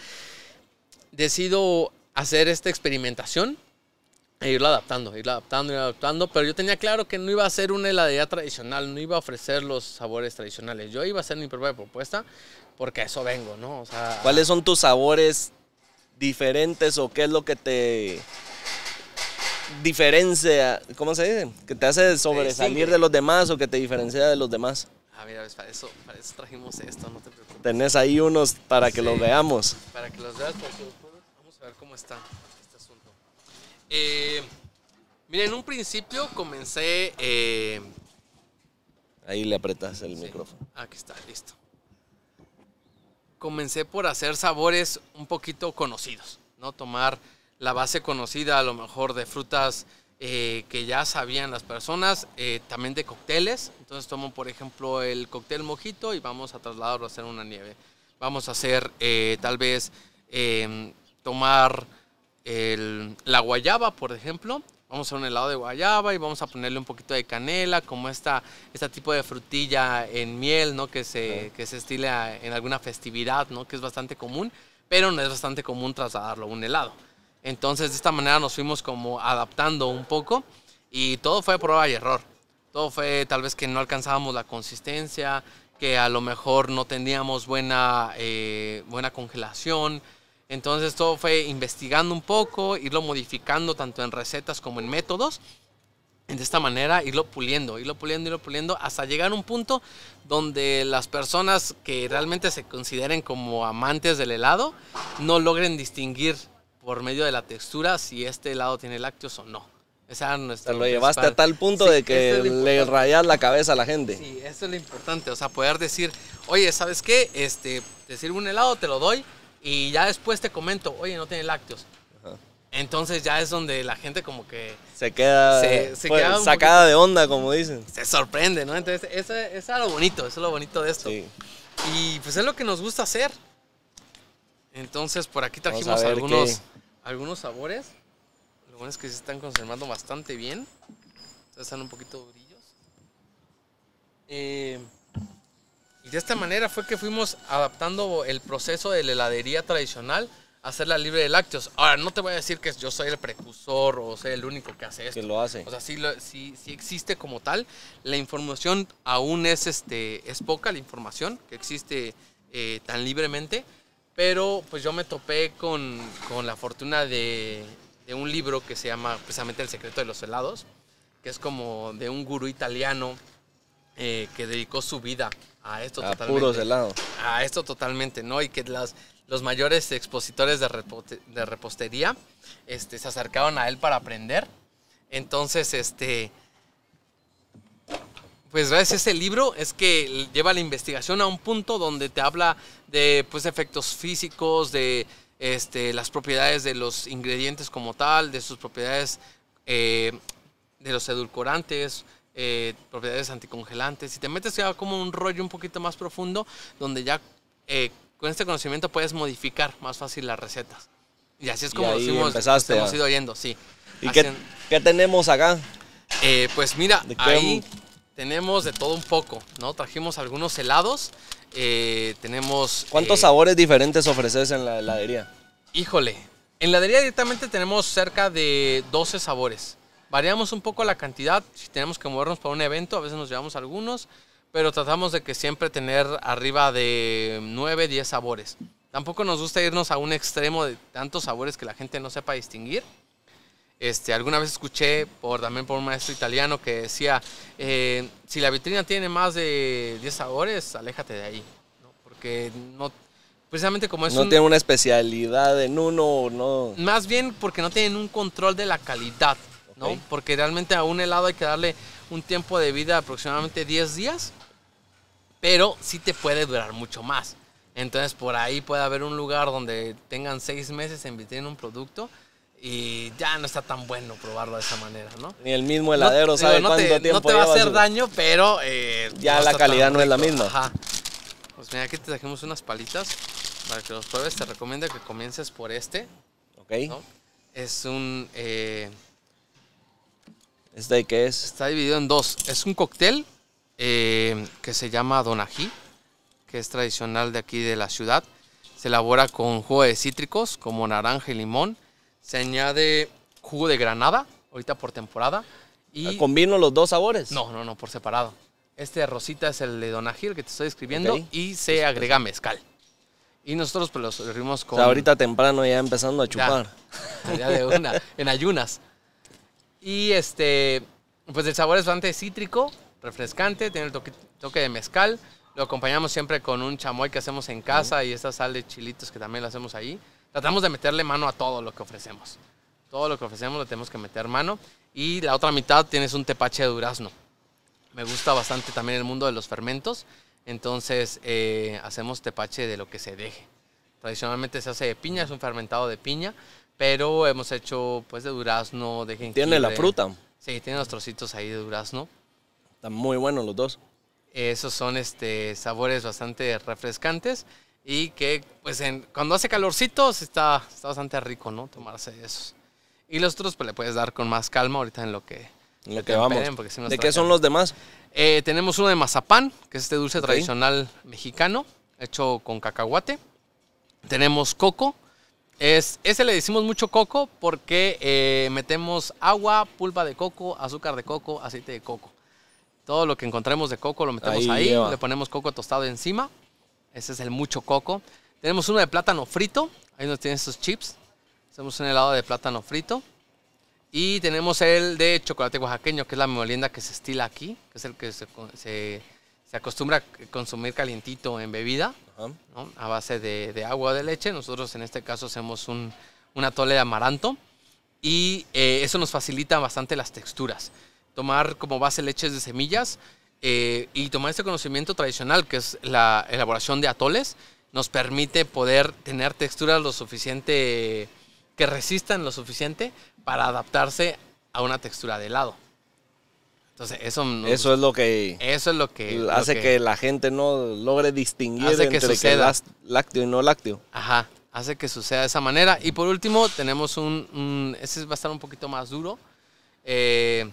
decido hacer esta experimentación e irlo adaptando, irlo adaptando, y adaptando, pero yo tenía claro que no iba a ser una heladería tradicional, no iba a ofrecer los sabores tradicionales, yo iba a hacer mi propia propuesta porque a eso vengo, ¿no? ¿Cuáles son tus sabores diferentes o qué es lo que te diferencia, ¿cómo se dice? Que te hace sobresalir de los demás o que te diferencia de los demás. Ah, mira, para eso, para eso trajimos esto, no te preocupes. Tenés ahí unos para que los veamos. Para que los veas, vamos a ver cómo están. Eh, mira, en un principio comencé. Eh, Ahí le apretas el micrófono. Aquí está, listo. Comencé por hacer sabores un poquito conocidos, ¿no? Tomar la base conocida, a lo mejor de frutas eh, que ya sabían las personas, eh, también de cócteles. Entonces tomo, por ejemplo, el cóctel mojito y vamos a trasladarlo a hacer una nieve. Vamos a hacer tal vez tomar la guayaba, por ejemplo. Vamos a hacer un helado de guayaba y vamos a ponerle un poquito de canela, como esta, este tipo de frutilla en miel, Que se, que estila en alguna festividad, ¿no? Que es bastante común, pero no es bastante común trasladarlo a un helado. Entonces, de esta manera nos fuimos como adaptando un poco y todo fue prueba y error. Todo fue tal vez que no alcanzábamos la consistencia, que a lo mejor no teníamos buena, eh, buena congelación, entonces todo fue investigando un poco, irlo modificando tanto en recetas como en métodos. De esta manera, irlo puliendo, irlo puliendo, irlo puliendo, hasta llegar a un punto donde las personas que realmente se consideren como amantes del helado no logren distinguir por medio de la textura si este helado tiene lácteos o no. Esa Te lo llevaste a tal punto de que le rayas la cabeza a la gente. Sí, eso es lo importante. O sea, poder decir, oye, ¿sabes qué? Este, te sirvo un helado, te lo doy, y ya después te comento, oye, no tiene lácteos. Entonces ya es donde la gente como que... Se queda, pues, sacada de onda, como dicen. Se sorprende, ¿no? Entonces, eso, es lo bonito, eso es lo bonito de esto. Y pues es lo que nos gusta hacer. Entonces, por aquí trajimos algunos, algunos sabores. Lo bueno es que se están conservando bastante bien. están un poquito durillos. Eh, y de esta manera fue que fuimos adaptando el proceso de la heladería tradicional a hacerla libre de lácteos. Ahora, no te voy a decir que yo soy el precursor o soy el único que hace esto. Que lo hace. O sea, sí, existe como tal. La información aún es, este, es poca, la información que existe eh, tan libremente. Pero pues yo me topé con, la fortuna de, un libro que se llama precisamente El secreto de los helados, que es como de un gurú italiano eh, que dedicó su vida a esto totalmente. Puros A esto totalmente, ¿no? Y que los mayores expositores de, repostería este, se acercaron a él para aprender. Entonces, este. Pues gracias ese libro es que lleva la investigación a un punto donde te habla de pues, efectos físicos, de este, las propiedades de los ingredientes como tal, de sus propiedades eh, de los edulcorantes, eh, propiedades anticongelantes. Si te metes ya como un rollo un poquito más profundo, donde ya eh, con este conocimiento puedes modificar más fácil las recetas. Y así es como decimos, hemos ido yendo, sí. ¿Y qué, tenemos acá? Eh, pues mira, ahí tenemos de todo un poco, ¿no? Trajimos algunos helados, tenemos... ¿Cuántos sabores diferentes ofreces en la heladería? Híjole, en la heladería directamente tenemos cerca de 12 sabores. Variamos un poco la cantidad, si tenemos que movernos para un evento, a veces nos llevamos algunos, pero tratamos de que siempre tener arriba de 9, 10 sabores. Tampoco nos gusta irnos a un extremo de tantos sabores que la gente no sepa distinguir. Este, alguna vez escuché por, también por un maestro italiano que decía, eh, si la vitrina tiene más de 10 sabores, aléjate de ahí, porque no, precisamente como es... No tiene una especialidad en uno, no. Más bien porque no tienen un control de la calidad. ¿no? Porque realmente a un helado hay que darle un tiempo de vida de aproximadamente 10 días, pero sí te puede durar mucho más. Entonces por ahí puede haber un lugar donde tengan 6 meses en vitrina un producto y ya no está tan bueno probarlo de esa manera, ¿no? Ni el mismo heladero ¿sabes? sabe no cuánto te, No te va a hacer daño, pero... Eh, ya la calidad no es la misma. Ajá. Pues mira, aquí te trajimos unas palitas para que los pruebes. Te recomiendo que comiences por este. Ok. Es un... Eh, ¿Este qué es? Está dividido en dos. Es un cóctel eh, que se llama donají, que es tradicional de aquí de la ciudad. Se elabora con jugo de cítricos como naranja y limón. Se añade jugo de granada, ahorita por temporada. Y ah, ¿Combino los dos sabores? No, no, no, por separado. Este de rosita es el de donají, el que te estoy escribiendo, y se pues, agrega pues, mezcal. Y nosotros pues lo servimos con... ahorita temprano ya empezando a chupar. [LAUGHS] ya de una, en ayunas. Y este, pues el sabor es bastante cítrico, refrescante, tiene el toque, de mezcal. Lo acompañamos siempre con un chamoy que hacemos en casa y esta sal de chilitos que también lo hacemos ahí. Tratamos de meterle mano a todo lo que ofrecemos. Todo lo que ofrecemos lo tenemos que meter mano. Y la otra mitad tienes un tepache de durazno. Me gusta bastante también el mundo de los fermentos. Entonces eh, hacemos tepache de lo que se deje. Tradicionalmente se hace de piña, es un fermentado de piña, pero hemos hecho pues de durazno, de ¿Tiene la fruta? Sí, tiene los trocitos ahí de durazno. Están muy buenos los dos. Esos son este, sabores bastante refrescantes y que pues en, cuando hace calorcitos está, bastante rico, ¿no? Tomarse esos. Y los otros pues le puedes dar con más calma ahorita en lo que, en lo que vamos. ¿De qué son los demás? Eh, tenemos uno de mazapán, que es este dulce tradicional mexicano, hecho con cacahuate. Tenemos coco, ese le decimos mucho coco porque eh, metemos agua, pulpa de coco, azúcar de coco, aceite de coco. Todo lo que encontremos de coco lo metemos ahí, le ponemos coco tostado encima. Ese es el mucho coco. Tenemos uno de plátano frito, ahí nos tienen esos chips. Hacemos un helado de plátano frito. Y tenemos el de chocolate oaxaqueño, que es la molienda que se estila aquí, que es el que se se acostumbra a consumir calientito en bebida, a base de, agua o de leche. Nosotros en este caso hacemos un, atole de amaranto y eh, eso nos facilita bastante las texturas. Tomar como base leches de semillas eh, y tomar este conocimiento tradicional que es la elaboración de atoles nos permite poder tener texturas lo suficiente que resistan lo suficiente para adaptarse a una textura de helado. Entonces, eso, eso es lo que eso es lo que hace que, la gente no logre distinguir entre que, lácteo y no lácteo. Ajá, hace que suceda de esa manera. Y por último, tenemos un, ese va a estar un poquito más duro. Eh,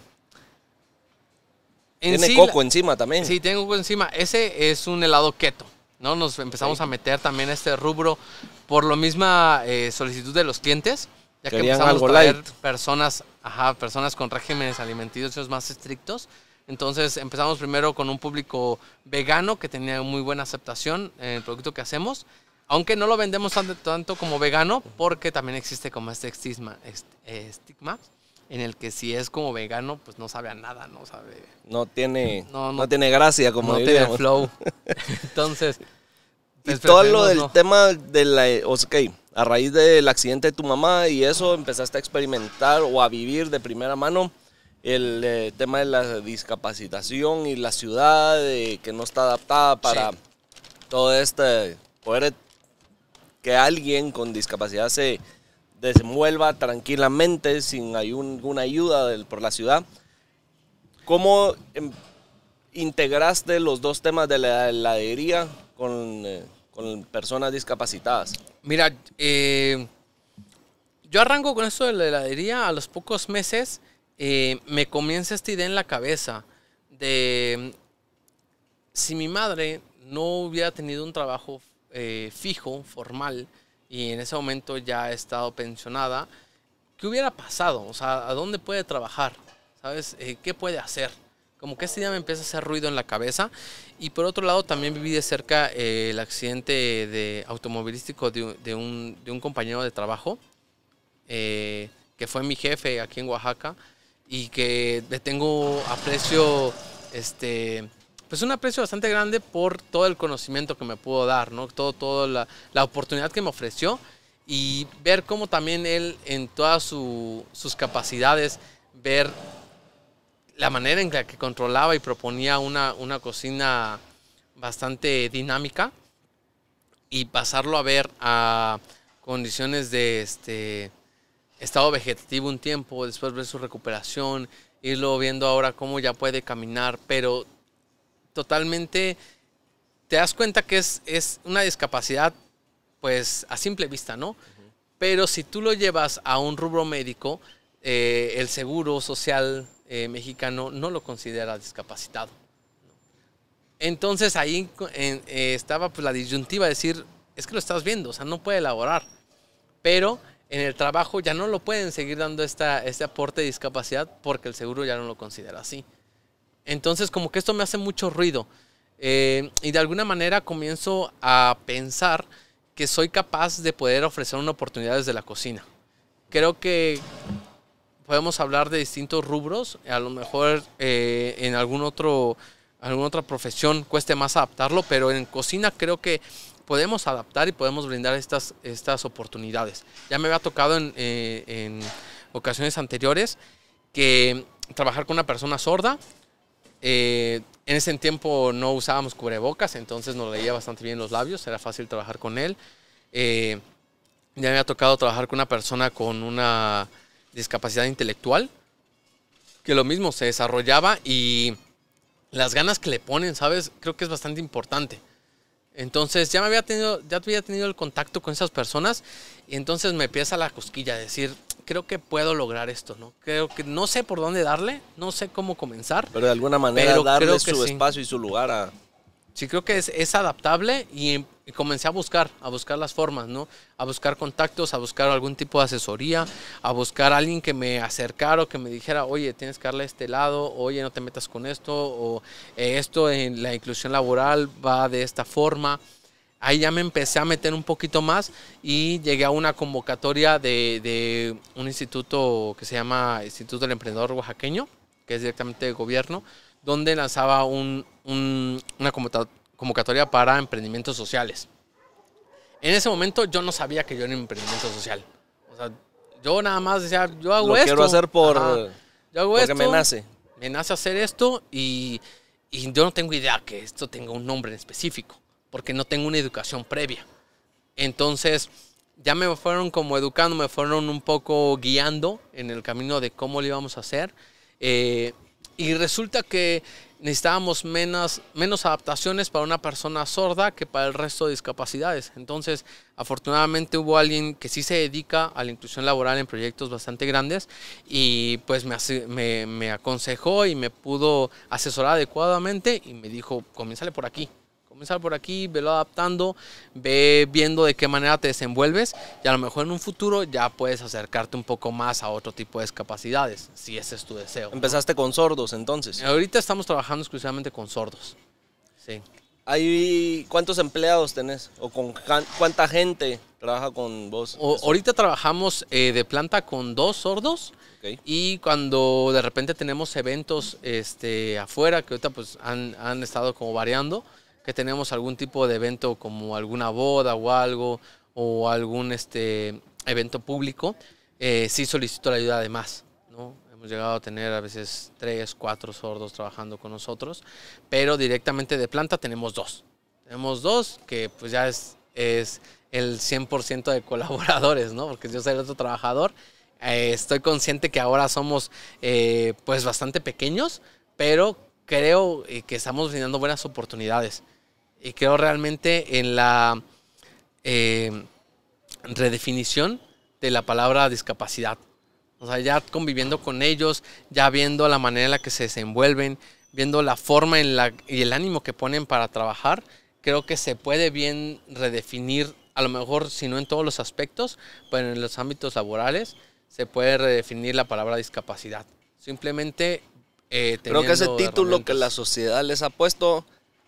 en tiene coco encima también. Sí, tiene coco encima. Ese es un helado keto. ¿no? Nos empezamos a meter también este rubro por la misma eh, solicitud de los clientes. Ya que empezamos a personas, ajá, personas con regímenes alimenticios más estrictos. Entonces empezamos primero con un público vegano que tenía muy buena aceptación en el producto que hacemos. Aunque no lo vendemos tanto, como vegano, porque también existe como este estigma, estigma en el que si es como vegano, pues no sabe a nada, no sabe. No tiene, no, tiene gracia, como No tiene flow. [LAUGHS] Entonces, y todo lo del tema de la... Ok, a raíz del accidente de tu mamá y eso, empezaste a experimentar o a vivir de primera mano el eh, tema de la discapacitación y la ciudad eh, que no está adaptada para todo este poder que alguien con discapacidad se desenvuelva tranquilamente sin ninguna ayuda del, por la ciudad. ¿Cómo em, integraste los dos temas de la heladería con, eh, con personas discapacitadas? Mira, eh, yo arranco con esto de la heladería. A los pocos meses eh, me comienza esta idea en la cabeza de si mi madre no hubiera tenido un trabajo fijo, formal, y en ese momento ya he estado pensionada, ¿qué hubiera pasado? O sea, ¿a dónde puede trabajar? ¿Sabes? ¿Qué puede hacer? Como que esta idea me empieza a hacer ruido en la cabeza y por otro lado, también viví de cerca eh, el accidente de automovilístico de, un, de un, compañero de trabajo, eh, que fue mi jefe aquí en Oaxaca, y que le tengo aprecio, este, pues un aprecio bastante grande por todo el conocimiento que me pudo dar, ¿no? Todo, toda la, la, oportunidad que me ofreció y ver cómo también él en todas sus capacidades, ver la manera en la que controlaba y proponía una, una cocina bastante dinámica y pasarlo a ver a condiciones de este estado vegetativo un tiempo, después ver su recuperación, irlo viendo ahora cómo ya puede caminar, pero totalmente te das cuenta que es, una discapacidad pues a simple vista, ¿no? Pero si tú lo llevas a un rubro médico, eh, el seguro social eh, mexicano no lo considera discapacitado. Entonces ahí eh, estaba pues, la disyuntiva decir, es que lo estás viendo, o sea, no puede elaborar. Pero en el trabajo ya no lo pueden seguir dando esta, este aporte de discapacidad porque el seguro ya no lo considera así. Entonces como que esto me hace mucho ruido. Eh, y de alguna manera comienzo a pensar que soy capaz de poder ofrecer una oportunidad desde la cocina. Creo que podemos hablar de distintos rubros. A lo mejor eh, en algún otro, alguna otra profesión cueste más adaptarlo, pero en cocina creo que podemos adaptar y podemos brindar estas, estas oportunidades. Ya me había tocado en, eh, ocasiones anteriores que trabajar con una persona sorda. Eh, en ese tiempo no usábamos cubrebocas, entonces nos leía bastante bien los labios, era fácil trabajar con él. ya me ha tocado trabajar con una persona con una discapacidad intelectual, que lo mismo se desarrollaba y las ganas que le ponen, ¿sabes? Creo que es bastante importante. Entonces ya me había tenido, ya había tenido el contacto con esas personas y entonces me empieza la cosquilla, decir, creo que puedo lograr esto, ¿no? Creo que no sé por dónde darle, no sé cómo comenzar. Pero de alguna manera darle su espacio y su lugar a... Sí, creo que es, es adaptable y em, y comencé a buscar, a buscar las formas, ¿no? A buscar contactos, a buscar algún tipo de asesoría, a buscar a alguien que me acercara o que me dijera, oye, tienes que darle a este lado, oye, no te metas con esto, o eh, esto en la inclusión laboral va de esta forma. Ahí ya me empecé a meter un poquito más y llegué a una convocatoria de, de un instituto que se llama Instituto del Emprendedor Oaxaqueño, que es directamente de gobierno, donde lanzaba un, un, una convocatoria convocatoria para emprendimientos sociales. En ese momento yo no sabía que yo era un emprendimiento social. O sea, yo nada más decía, yo hago esto. Lo quiero hacer por... Yo hago porque esto. me nace. Me nace hacer esto y, y yo no tengo idea que esto tenga un nombre en específico, porque no tengo una educación previa. Entonces, ya me fueron como educando, me fueron un poco guiando en el camino de cómo lo íbamos a hacer. Eh, y resulta que necesitábamos menos, menos adaptaciones para una persona sorda que para el resto de discapacidades. Entonces, afortunadamente hubo alguien que sí se dedica a la inclusión laboral en proyectos bastante grandes y pues me, aconsejó y me pudo asesorar adecuadamente y me dijo, comiénzale por aquí. Comenzar por aquí, velo adaptando, ve viendo de qué manera te desenvuelves y a lo mejor en un futuro ya puedes acercarte un poco más a otro tipo de capacidades, si ese es tu deseo. ¿Empezaste con sordos entonces? Ahorita estamos trabajando exclusivamente con sordos. Sí. ¿Hay, ¿Cuántos empleados tenés? ¿O con cuánta gente trabaja con vos? ahorita trabajamos eh, de planta con dos sordos. Y cuando de repente tenemos eventos este, afuera, que ahorita pues han, han estado como variando, que tenemos algún tipo de evento como alguna boda o algo, o algún este, evento público, eh, sí solicito la ayuda de más. ¿no? Hemos llegado a tener a veces tres, cuatro sordos trabajando con nosotros, pero directamente de planta tenemos dos. Tenemos dos que pues ya es, es el 100% de colaboradores, ¿no? Porque yo soy el otro trabajador. Eh, estoy consciente que ahora somos eh, pues bastante pequeños, pero creo que estamos brindando buenas oportunidades y creo realmente en la eh, redefinición de la palabra discapacidad. O sea, ya conviviendo con ellos, ya viendo la manera en la que se desenvuelven, viendo la forma en la, y el ánimo que ponen para trabajar, creo que se puede bien redefinir, a lo mejor si no en todos los aspectos, pero en los ámbitos laborales, se puede redefinir la palabra discapacidad. Simplemente... Eh, creo que ese título que la sociedad les ha puesto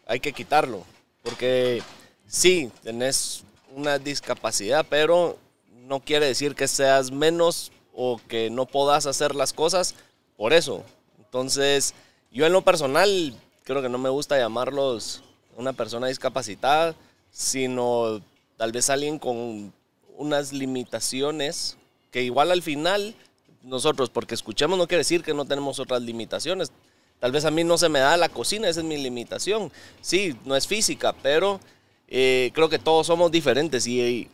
hay que quitarlo. Porque sí, tenés una discapacidad, pero no quiere decir que seas menos o que no puedas hacer las cosas por eso. Entonces, yo en lo personal creo que no me gusta llamarlos una persona discapacitada, sino tal vez alguien con unas limitaciones que igual al final nosotros porque escuchamos no quiere decir que no tenemos otras limitaciones, Tal vez a mí no se me da la cocina, esa es mi limitación. Sí, no es física, pero eh, creo que todos somos diferentes y, eh,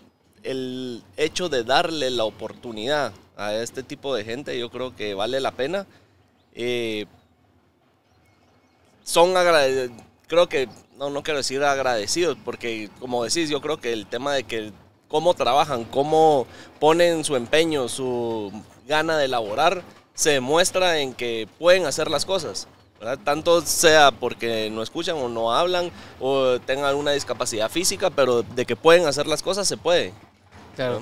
el hecho de darle la oportunidad a este tipo de gente yo creo que vale la pena. Eh, son creo que, no, no quiero decir agradecidos, porque como decís, yo creo que el tema de que cómo trabajan, cómo ponen su empeño, su gana de elaborar, se demuestra en que pueden hacer las cosas. Tanto sea porque no escuchan o no hablan o tengan alguna discapacidad física, pero de que pueden hacer las cosas se puede. Claro.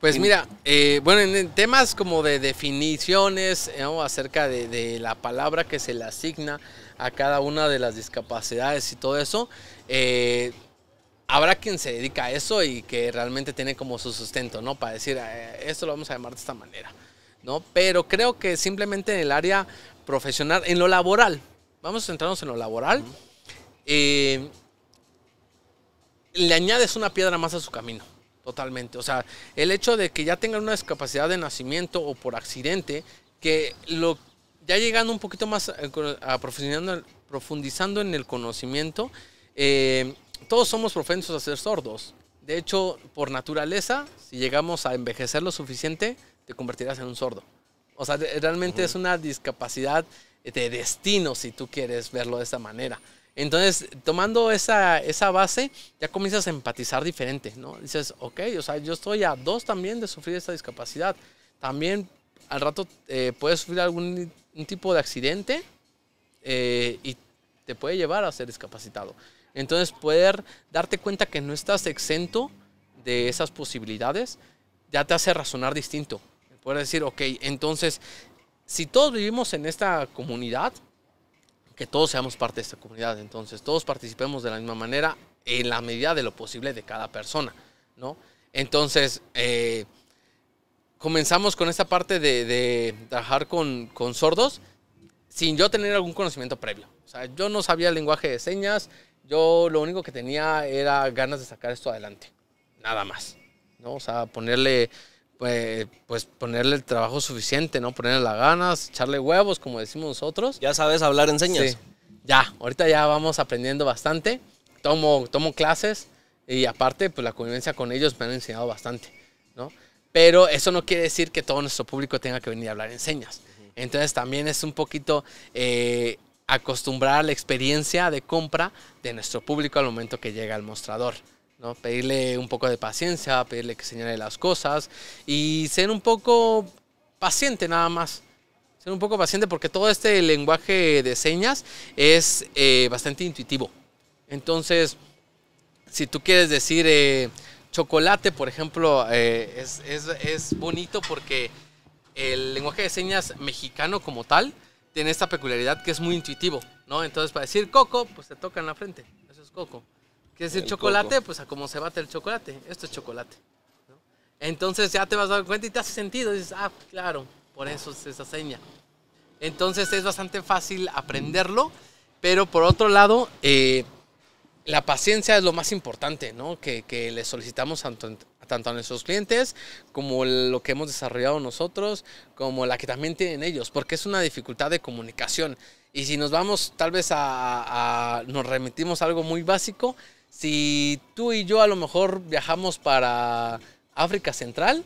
Pues mira, eh, bueno, en temas como de definiciones eh, acerca de, la palabra que se le asigna a cada una de las discapacidades y todo eso, eh, habrá quien se dedica a eso y que realmente tiene como su sustento, ¿no? Para decir, esto lo vamos a llamar de esta manera. ¿no? Pero creo que simplemente en el área profesional, en lo laboral, vamos a centrarnos en lo laboral, eh, le añades una piedra más a su camino, totalmente. O sea, el hecho de que ya tengan una discapacidad de nacimiento o por accidente, que lo ya llegando un poquito más eh, a, profundizando, en el conocimiento, eh, todos somos propensos a ser sordos. De hecho, por naturaleza, si llegamos a envejecer lo suficiente, te convertirás en un sordo. O sea, realmente es una discapacidad de destino, si tú quieres verlo de esta manera. Entonces, tomando esa, esa base, ya comienzas a empatizar diferente, ¿no? Dices, ok, o sea, yo estoy a dos también de sufrir esta discapacidad. También al rato eh, puedes sufrir algún un tipo de accidente eh, y te puede llevar a ser discapacitado. Entonces, poder darte cuenta que no estás exento de esas posibilidades ya te hace razonar distinto poder decir, ok, entonces, si todos vivimos en esta comunidad, que todos seamos parte de esta comunidad, entonces todos participemos de la misma manera en la medida de lo posible de cada persona, ¿no? Entonces, eh, comenzamos con esta parte de, trabajar con, sordos sin yo tener algún conocimiento previo. O sea, yo no sabía el lenguaje de señas, yo lo único que tenía era ganas de sacar esto adelante, nada más, ¿no? O sea, ponerle eh, pues, ponerle el trabajo suficiente, ¿no? Ponerle las ganas, echarle huevos, como decimos nosotros. Ya sabes hablar, enseñas. Sí. Ya, ahorita ya vamos aprendiendo bastante. Tomo, tomo clases y aparte, pues la convivencia con ellos me han enseñado bastante, ¿no? Pero eso no quiere decir que todo nuestro público tenga que venir a hablar en señas. Entonces también es un poquito eh, acostumbrar la experiencia de compra de nuestro público al momento que llega al mostrador. ¿no? Pedirle un poco de paciencia, pedirle que señale las cosas y ser un poco paciente nada más. Ser un poco paciente porque todo este lenguaje de señas es eh, bastante intuitivo. Entonces, si tú quieres decir eh, chocolate, por ejemplo, eh, es, bonito porque el lenguaje de señas mexicano como tal tiene esta peculiaridad que es muy intuitivo, ¿no? Entonces, para decir coco, pues te toca en la frente. Eso es coco. ¿Qué es el, chocolate? Pues a cómo se bate el chocolate. Esto es chocolate. Entonces ya te vas a dar cuenta y te hace sentido. dices, ah, claro, por eso es esa seña. Entonces es bastante fácil aprenderlo, pero por otro lado, eh, la paciencia es lo más importante, ¿no? Que, que le solicitamos tanto, tanto a nuestros clientes como lo que hemos desarrollado nosotros, como la que también tienen ellos, porque es una dificultad de comunicación. Y si nos vamos tal vez a, a nos remitimos a algo muy básico, si tú y yo a lo mejor viajamos para África Central,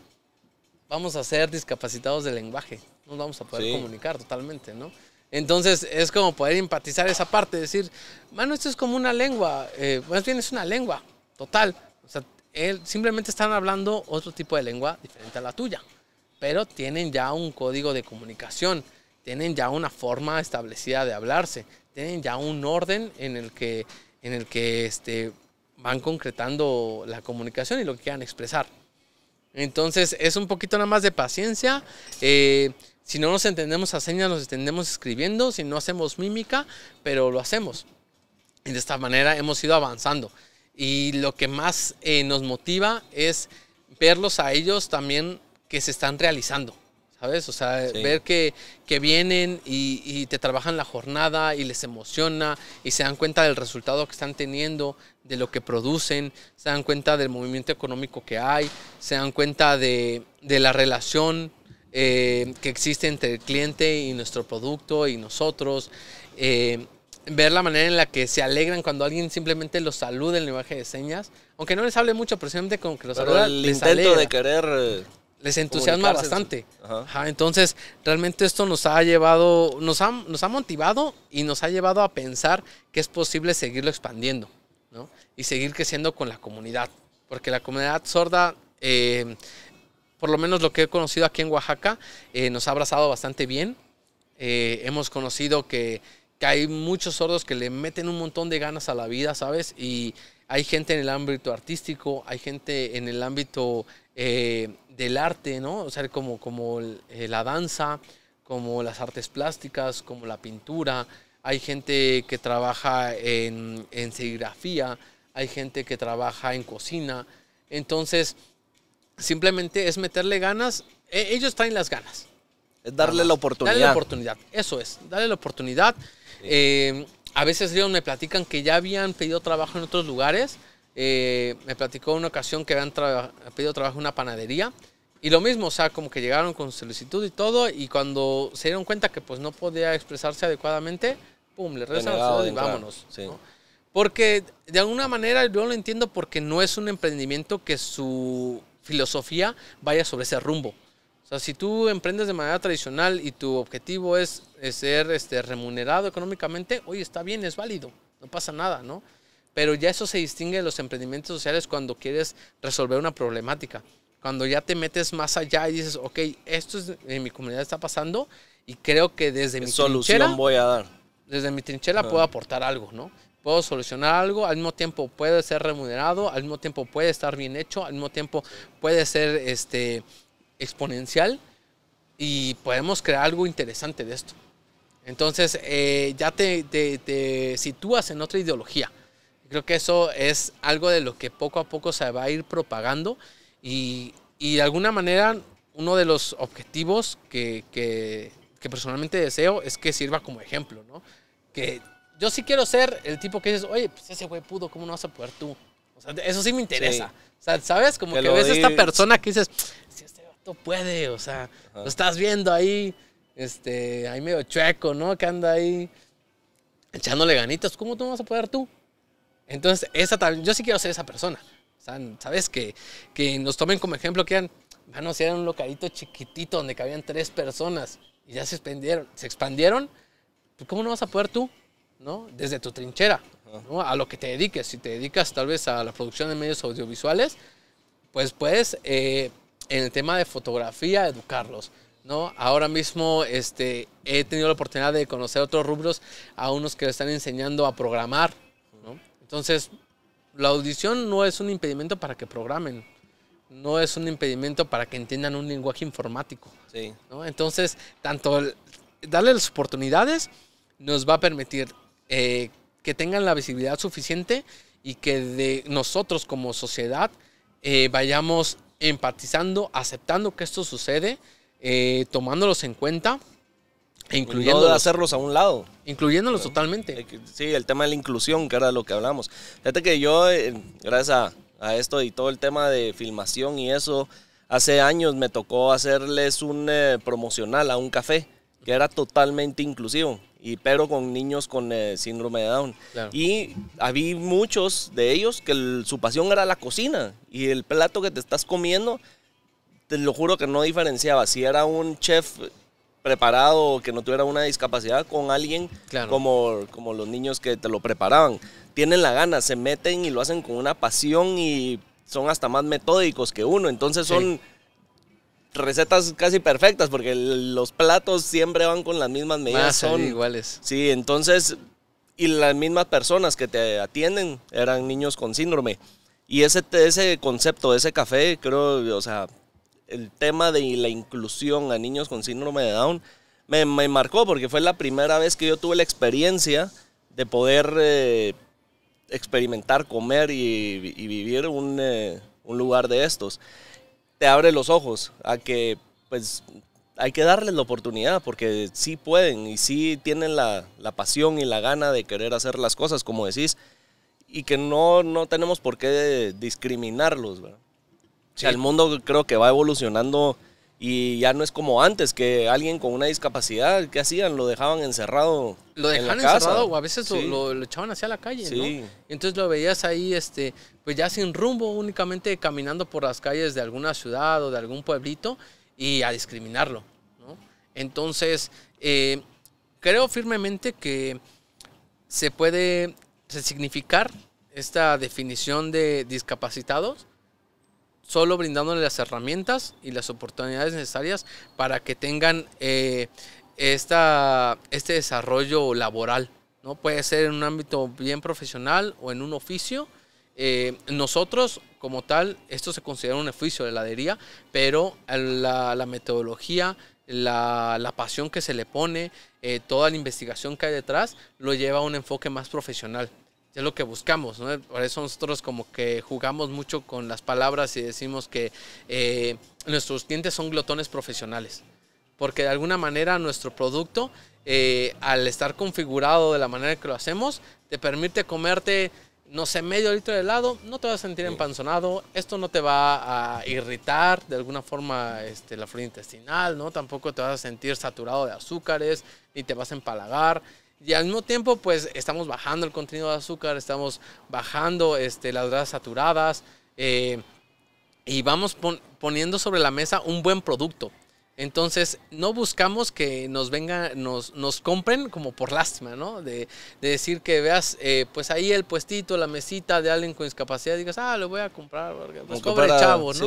vamos a ser discapacitados del lenguaje. No vamos a poder comunicar totalmente, ¿no? Entonces es como poder empatizar esa parte, decir, mano, esto es como una lengua, eh, más bien es una lengua total. O sea, él, simplemente están hablando otro tipo de lengua diferente a la tuya, pero tienen ya un código de comunicación, tienen ya una forma establecida de hablarse, tienen ya un orden en el que en el que este, van concretando la comunicación y lo que quieran expresar. Entonces es un poquito nada más de paciencia. Eh, si no nos entendemos a señas, nos entendemos escribiendo, si no hacemos mímica, pero lo hacemos. Y de esta manera hemos ido avanzando. Y lo que más eh, nos motiva es verlos a ellos también que se están realizando. ¿sabes? O sea, ver que, vienen y, te trabajan la jornada y les emociona y se dan cuenta del resultado que están teniendo, de lo que producen, se dan cuenta del movimiento económico que hay, se dan cuenta de, la relación eh, que existe entre el cliente y nuestro producto y nosotros. Eh, ver la manera en la que se alegran cuando alguien simplemente los saluda en lenguaje de señas, aunque no les hable mucho, precisamente simplemente con que los pero El intento de querer eh, les entusiasma bastante. entonces, realmente esto nos ha llevado, nos ha, nos ha motivado y nos ha llevado a pensar que es posible seguirlo expandiendo ¿no? y seguir creciendo con la comunidad. Porque la comunidad sorda, eh, por lo menos lo que he conocido aquí en Oaxaca, eh, nos ha abrazado bastante bien. Eh, hemos conocido que hay muchos sordos que le meten un montón de ganas a la vida, ¿sabes? Y hay gente en el ámbito artístico, hay gente en el ámbito eh, del arte, ¿no? O sea, como, como eh, la danza, como las artes plásticas, como la pintura. Hay gente que trabaja en, en serigrafía, hay gente que trabaja en cocina. Entonces, simplemente es meterle ganas. E, ellos traen las ganas. Es darle la oportunidad. Darle la oportunidad, eso es, darle la oportunidad. Eh, a veces ellos me platican que ya habían pedido trabajo en otros lugares eh, me platicó una ocasión que habían pedido trabajo en una panadería. Y lo mismo, o sea, como que llegaron con solicitud y todo, y cuando se dieron cuenta que pues no podía expresarse adecuadamente, pum, le regresaron y vámonos. Porque de alguna manera yo lo entiendo porque no es un emprendimiento que su filosofía vaya sobre ese rumbo. O sea, si tú emprendes de manera tradicional y tu objetivo es, ser este, remunerado económicamente, oye, está bien, es válido, no pasa nada, ¿no? Pero ya eso se distingue de los emprendimientos sociales cuando quieres resolver una problemática. Cuando ya te metes más allá y dices, ok, esto es, en mi comunidad está pasando y creo que desde mi solución voy a dar. Desde mi trinchera ah. puedo aportar algo, ¿no? Puedo solucionar algo, al mismo tiempo puede ser remunerado, al mismo tiempo puede estar bien hecho, al mismo tiempo puede ser este, exponencial y podemos crear algo interesante de esto. Entonces eh, ya te, te sitúas en otra ideología Creo que eso es algo de lo que poco a poco se va a ir propagando y, de alguna manera uno de los objetivos que, personalmente deseo es que sirva como ejemplo, ¿no? Que yo sí quiero ser el tipo que dices, oye, pues ese güey pudo, ¿cómo no vas a poder tú? eso sí me interesa. ¿sabes? Como que ves a esta persona que dices, si este vato puede, o sea, lo estás viendo ahí, este, ahí medio chueco, ¿no? Que anda ahí echándole ganitas, ¿cómo tú no vas a poder tú? Entonces, esa, yo sí quiero ser esa persona. ¿Sabes? Que, nos tomen como ejemplo, que eran, mano, ah, si era un localito chiquitito donde cabían tres personas y ya se expandieron, se expandieron, pues, ¿cómo no vas a poder tú? ¿No? Desde tu trinchera, A lo que te dediques. Si te dedicas tal vez a la producción de medios audiovisuales, pues puedes, eh, en el tema de fotografía, educarlos. ¿no? Ahora mismo este, he tenido la oportunidad de conocer otros rubros, a unos que le están enseñando a programar, entonces, la audición no es un impedimento para que programen, no es un impedimento para que entiendan un lenguaje informático. Entonces, tanto darle las oportunidades nos va a permitir eh, que tengan la visibilidad suficiente y que nosotros como sociedad eh, vayamos empatizando, aceptando que esto sucede, eh, tomándolos en cuenta Incluyendo de hacerlos a un lado. Incluyéndolos totalmente. Sí, el tema de la inclusión, que era lo que hablamos. Fíjate que yo, eh, gracias a, esto y todo el tema de filmación y eso, hace años me tocó hacerles un eh, promocional a un café que era totalmente inclusivo, y, pero con niños con eh, síndrome de Down. Y había muchos de ellos que su pasión era la cocina y el plato que te estás comiendo te lo juro que no diferenciaba si era un chef preparado, que no tuviera una discapacidad con alguien como, como los niños que te lo preparaban. Tienen la gana, se meten y lo hacen con una pasión y son hasta más metódicos que uno. Entonces son recetas casi perfectas porque los platos siempre van con las mismas medidas. son iguales. Sí, entonces, y las mismas personas que te atienden eran niños con síndrome. Y ese, ese concepto de ese café, creo, o sea, el tema de la inclusión a niños con síndrome de Down me, marcó porque fue la primera vez que yo tuve la experiencia de poder eh, experimentar, comer y, vivir eh, un, lugar de estos. Te abre los ojos a que pues hay que darles la oportunidad porque sí pueden y sí tienen la, pasión y la gana de querer hacer las cosas, como decís, y que no, no tenemos por qué discriminarlos. ¿verdad? el mundo creo que va evolucionando y ya no es como antes, que alguien con una discapacidad, ¿qué hacían? Lo dejaban encerrado. Lo dejaban encerrado o a veces lo, echaban hacia la calle, Entonces lo veías ahí, este, pues ya sin rumbo, únicamente caminando por las calles de alguna ciudad o de algún pueblito y a discriminarlo, Entonces, eh, creo firmemente que se puede significar esta definición de discapacitados solo brindándole las herramientas y las oportunidades necesarias para que tengan eh, esta, este desarrollo laboral. ¿no? Puede ser en un ámbito bien profesional o en un oficio. Eh, nosotros, como tal, esto se considera un oficio de heladería, pero la, metodología, la, pasión que se le pone, eh, toda la investigación que hay detrás, lo lleva a un enfoque más profesional es lo que buscamos, ¿no? Por eso nosotros como que jugamos mucho con las palabras y decimos que eh, nuestros clientes son glotones profesionales, porque de alguna manera nuestro producto, eh, al estar configurado de la manera que lo hacemos, te permite comerte, no sé, medio litro de helado, no te vas a sentir empanzonado, esto no te va a irritar de alguna forma este, la flora intestinal, ¿no? Tampoco te vas a sentir saturado de azúcares, ni te vas a empalagar. Y al mismo tiempo, pues estamos bajando el contenido de azúcar, estamos bajando este, las grasas saturadas eh, y vamos poniendo sobre la mesa un buen producto. Entonces, no buscamos que nos vengan, nos, compren como por lástima, ¿no? De, decir que veas, eh, pues ahí el puestito, la mesita de alguien con discapacidad, y digas, ah, lo voy a comprar, pues pobre chavo, ¿no?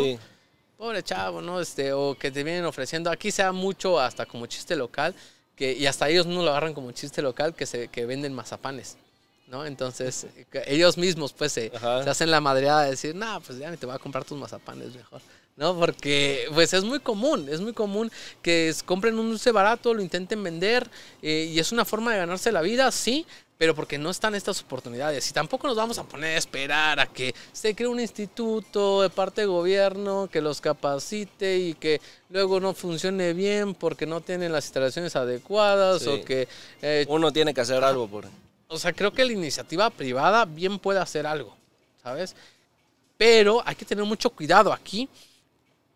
Pobre chavo, ¿no? Este, o que te vienen ofreciendo, aquí sea mucho hasta como chiste local, y hasta ellos no lo agarran como chiste local, que, se, que venden mazapanes. ¿no? Entonces, ellos mismos, pues, se, hacen la madreada de decir, no, pues ya ni te voy a comprar tus mazapanes mejor. ¿no? Porque pues es muy común, es muy común que compren un dulce barato, lo intenten vender eh, y es una forma de ganarse la vida, sí, pero porque no están estas oportunidades. Y tampoco nos vamos a poner a esperar a que se cree un instituto de parte de gobierno que los capacite y que luego no funcione bien porque no tienen las instalaciones adecuadas o que... Eh, Uno tiene que hacer algo por o sea, creo que la iniciativa privada bien puede hacer algo, ¿sabes? Pero hay que tener mucho cuidado aquí,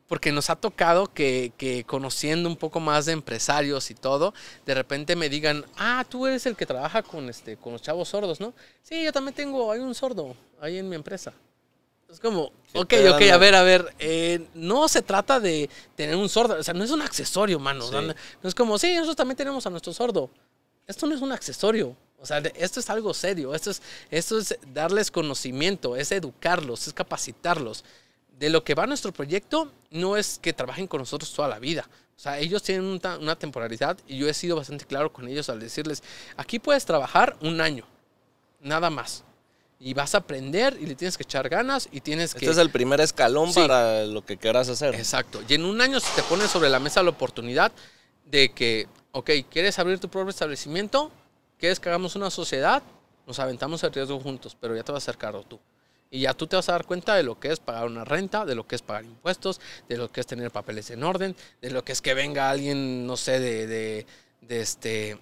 porque nos ha tocado que, conociendo un poco más de empresarios y todo, de repente me digan, ah, tú eres el que trabaja con, este, con los chavos sordos, ¿no? Sí, yo también tengo, hay un sordo ahí en mi empresa. Es como, ok, ok, a ver, a ver, eh, no se trata de tener un sordo, o sea, no es un accesorio, mano. no es como, sí, nosotros también tenemos a nuestro sordo. Esto no es un accesorio, o sea, esto es algo serio, esto es, esto es darles conocimiento, es educarlos, es capacitarlos. De lo que va nuestro proyecto, no es que trabajen con nosotros toda la vida. O sea, ellos tienen una, temporalidad y yo he sido bastante claro con ellos al decirles, aquí puedes trabajar un año, nada más y vas a aprender y le tienes que echar ganas y tienes este que... Este es el primer escalón para lo que quieras hacer. Exacto. Y en un año se te pone sobre la mesa la oportunidad de que, ok, ¿quieres abrir tu propio establecimiento? es que hagamos una sociedad? Nos aventamos el riesgo juntos, pero ya te vas a hacer cargo tú. Y ya tú te vas a dar cuenta de lo que es pagar una renta, de lo que es pagar impuestos, de lo que es tener papeles en orden, de lo que es que venga alguien, no sé, de, de, este,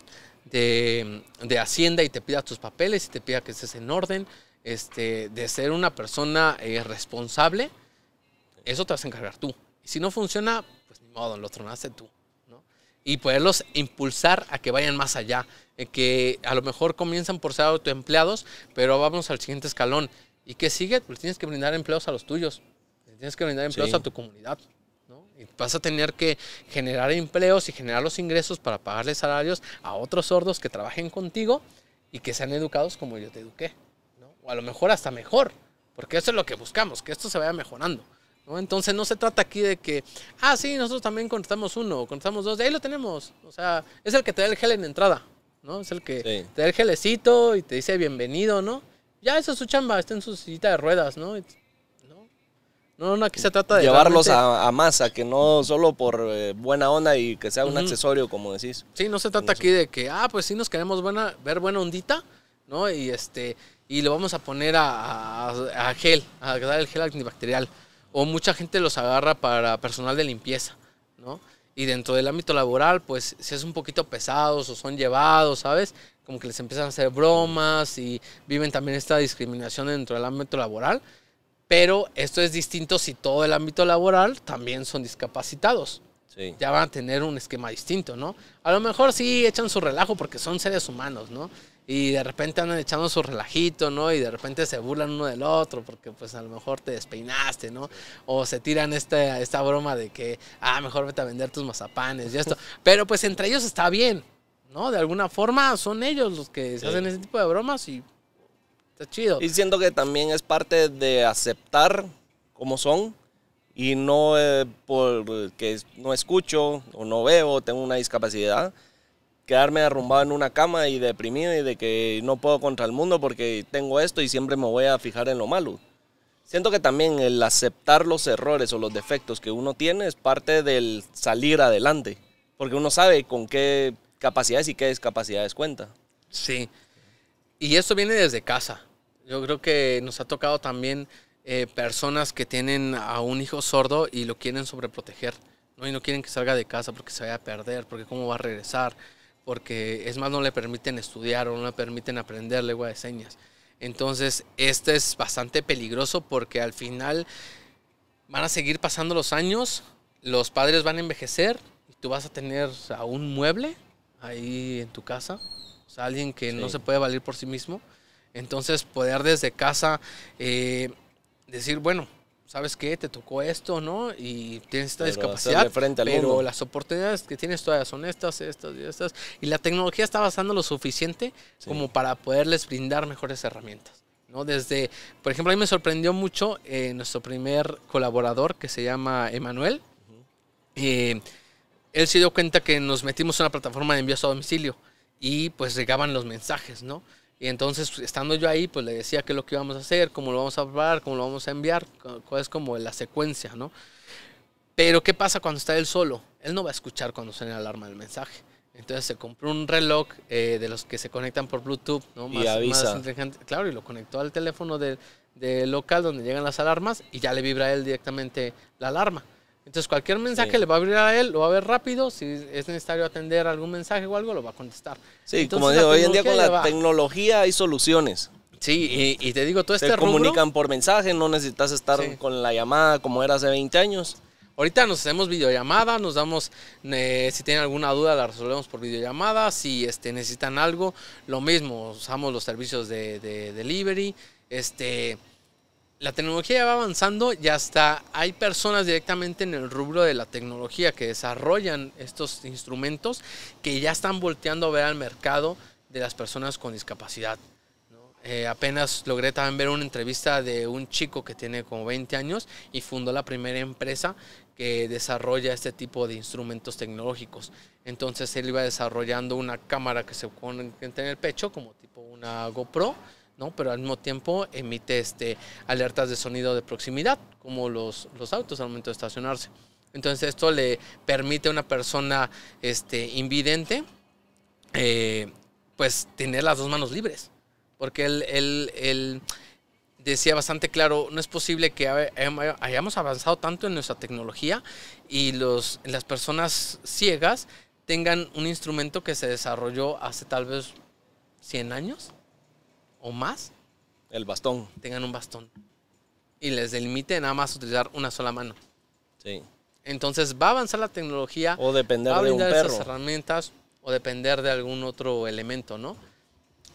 [CLEARS THROAT] de, Hacienda y te pida tus papeles y te pida que estés en orden, este, de ser una persona eh, responsable. Eso te vas a encargar tú. Y si no funciona, pues ni modo, lo tronaste tú y poderlos impulsar a que vayan más allá, eh, que a lo mejor comienzan por ser autoempleados, pero vamos al siguiente escalón. ¿Y que sigue? Pues tienes que brindar empleos a los tuyos, tienes que brindar empleos a tu comunidad. ¿no? Y vas a tener que generar empleos y generar los ingresos para pagarle salarios a otros sordos que trabajen contigo y que sean educados como yo te eduqué. ¿no? O a lo mejor hasta mejor, porque eso es lo que buscamos, que esto se vaya mejorando. Entonces no se trata aquí de que, ah, sí, nosotros también contratamos uno, contratamos dos, de ahí lo tenemos. O sea, es el que te da el gel en entrada, ¿no? Es el que te da el gelecito y te dice bienvenido, ¿no? Ya eso es su chamba, está en su sillita de ruedas, ¿no? no, aquí se trata de... Llevarlos a, masa, que no solo por eh, buena onda y que sea un accesorio, como decís. Sí, no se trata aquí de que, ah, pues sí nos queremos buena, ver buena ondita, ¿no? Y este y lo vamos a poner a, gel, a dar el gel antibacterial o mucha gente los agarra para personal de limpieza, ¿no? Y dentro del ámbito laboral, pues si es un poquito pesados o son llevados, ¿sabes? Como que les empiezan a hacer bromas y viven también esta discriminación dentro del ámbito laboral. Pero esto es distinto si todo el ámbito laboral también son discapacitados. Ya van a tener un esquema distinto, ¿no? A lo mejor sí echan su relajo porque son seres humanos, ¿no? y de repente andan echando su relajito, ¿no? Y de repente se burlan uno del otro porque pues a lo mejor te despeinaste, ¿no? O se tiran esta, esta broma de que, ah, mejor vete a vender tus mazapanes y esto. [LAUGHS] Pero pues entre ellos está bien, ¿no? De alguna forma son ellos los que se hacen ese tipo de bromas y está chido. Y siento que también es parte de aceptar cómo son y no eh, por porque no escucho o no veo, tengo una discapacidad quedarme arrumbado en una cama y deprimido y de que no puedo contra el mundo porque tengo esto y siempre me voy a fijar en lo malo. Siento que también el aceptar los errores o los defectos que uno tiene es parte del salir adelante, porque uno sabe con qué capacidades y qué discapacidades cuenta. Sí, y esto viene desde casa. Yo creo que nos ha tocado también eh, personas que tienen a un hijo sordo y lo quieren sobreproteger, ¿no? y no quieren que salga de casa porque se vaya a perder, porque cómo va a regresar porque es más, no le permiten estudiar o no le permiten aprender lengua de señas. Entonces, este es bastante peligroso porque al final van a seguir pasando los años, los padres van a envejecer y tú vas a tener a un mueble ahí en tu casa, o sea, alguien que no se puede valer por sí mismo. Entonces, poder desde casa eh, decir, bueno, sabes qué, te tocó esto, ¿no? Y tienes esta discapacidad. pero las oportunidades que tienes todavía son estas, estas y estas. Y la tecnología está avanzando lo suficiente como para poderles brindar mejores herramientas. ¿no? Desde, por ejemplo, a mí me sorprendió mucho eh, nuestro primer colaborador que se llama Emanuel. Eh, él se dio cuenta que nos metimos en una plataforma de envío a domicilio y pues llegaban los mensajes, ¿no? Y entonces, pues, estando yo ahí, pues le decía qué es lo que íbamos a hacer, cómo lo vamos a probar, cómo lo vamos a enviar, cuál es como la secuencia, ¿no? Pero, ¿qué pasa cuando está él solo? Él no va a escuchar cuando suene la alarma del mensaje. Entonces se compró un reloj eh, de los que se conectan por Bluetooth, ¿no? y avisa. claro, y lo conectó al teléfono del de local donde llegan las alarmas y ya le vibra a él directamente la alarma. Entonces cualquier mensaje le va a abrir a él, lo va a ver rápido, si es necesario atender algún mensaje o algo, lo va a contestar. Sí, como digo, hoy en día con la tecnología hay soluciones. Sí, y, te digo, todo este Se comunican por mensaje, no necesitas estar con la llamada como era hace 20 años. Ahorita nos hacemos videollamada, nos damos, eh, si tienen alguna duda la resolvemos por videollamada, si este, necesitan algo, lo mismo, usamos los servicios de, de delivery, este la tecnología ya va avanzando y hasta hay personas directamente en el rubro de la tecnología que desarrollan estos instrumentos que ya están volteando a ver al mercado de las personas con discapacidad. Eh, apenas logré también ver una entrevista de un chico que tiene como 20 años y fundó la primera empresa que desarrolla este tipo de instrumentos tecnológicos. Entonces él iba desarrollando una cámara que se pone en el pecho como tipo una GoPro pero al mismo tiempo emite este, alertas de sonido de proximidad, como los, los autos al momento de estacionarse. Entonces esto le permite a una persona este, invidente eh, pues tener las dos manos libres. Porque él, decía bastante claro, no es posible que hayamos avanzado tanto en nuestra tecnología y los, las personas ciegas tengan un instrumento que se desarrolló hace tal vez 100 años o más. El bastón. Tengan un bastón. Y les delimite nada más utilizar una sola mano. Sí. Entonces va a avanzar la tecnología. O depender de un perro. Esas herramientas o depender de algún otro elemento, ¿no?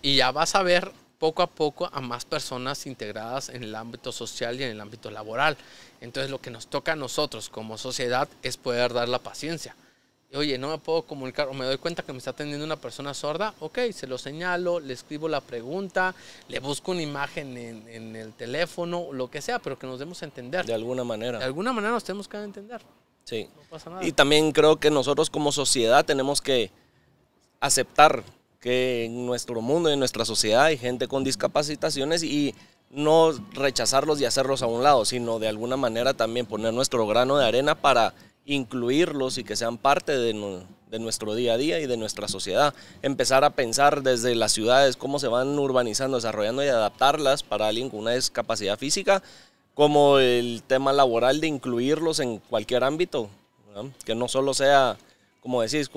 Y ya vas a ver poco a poco a más personas integradas en el ámbito social y en el ámbito laboral. Entonces lo que nos toca a nosotros como sociedad es poder dar la paciencia oye, no me puedo comunicar o me doy cuenta que me está atendiendo una persona sorda, ok, se lo señalo, le escribo la pregunta, le busco una imagen en, el teléfono, lo que sea, pero que nos demos a entender. De alguna manera. De alguna manera nos tenemos que entender. Sí. No pasa nada. Y también creo que nosotros como sociedad tenemos que aceptar que en nuestro mundo, en nuestra sociedad hay gente con discapacitaciones y no rechazarlos y hacerlos a un lado, sino de alguna manera también poner nuestro grano de arena para incluirlos y que sean parte de, nuestro día a día y de nuestra sociedad. Empezar a pensar desde las ciudades cómo se van urbanizando, desarrollando y adaptarlas para alguien con una discapacidad física, como el tema laboral de incluirlos en cualquier ámbito, que no solo sea, como decís,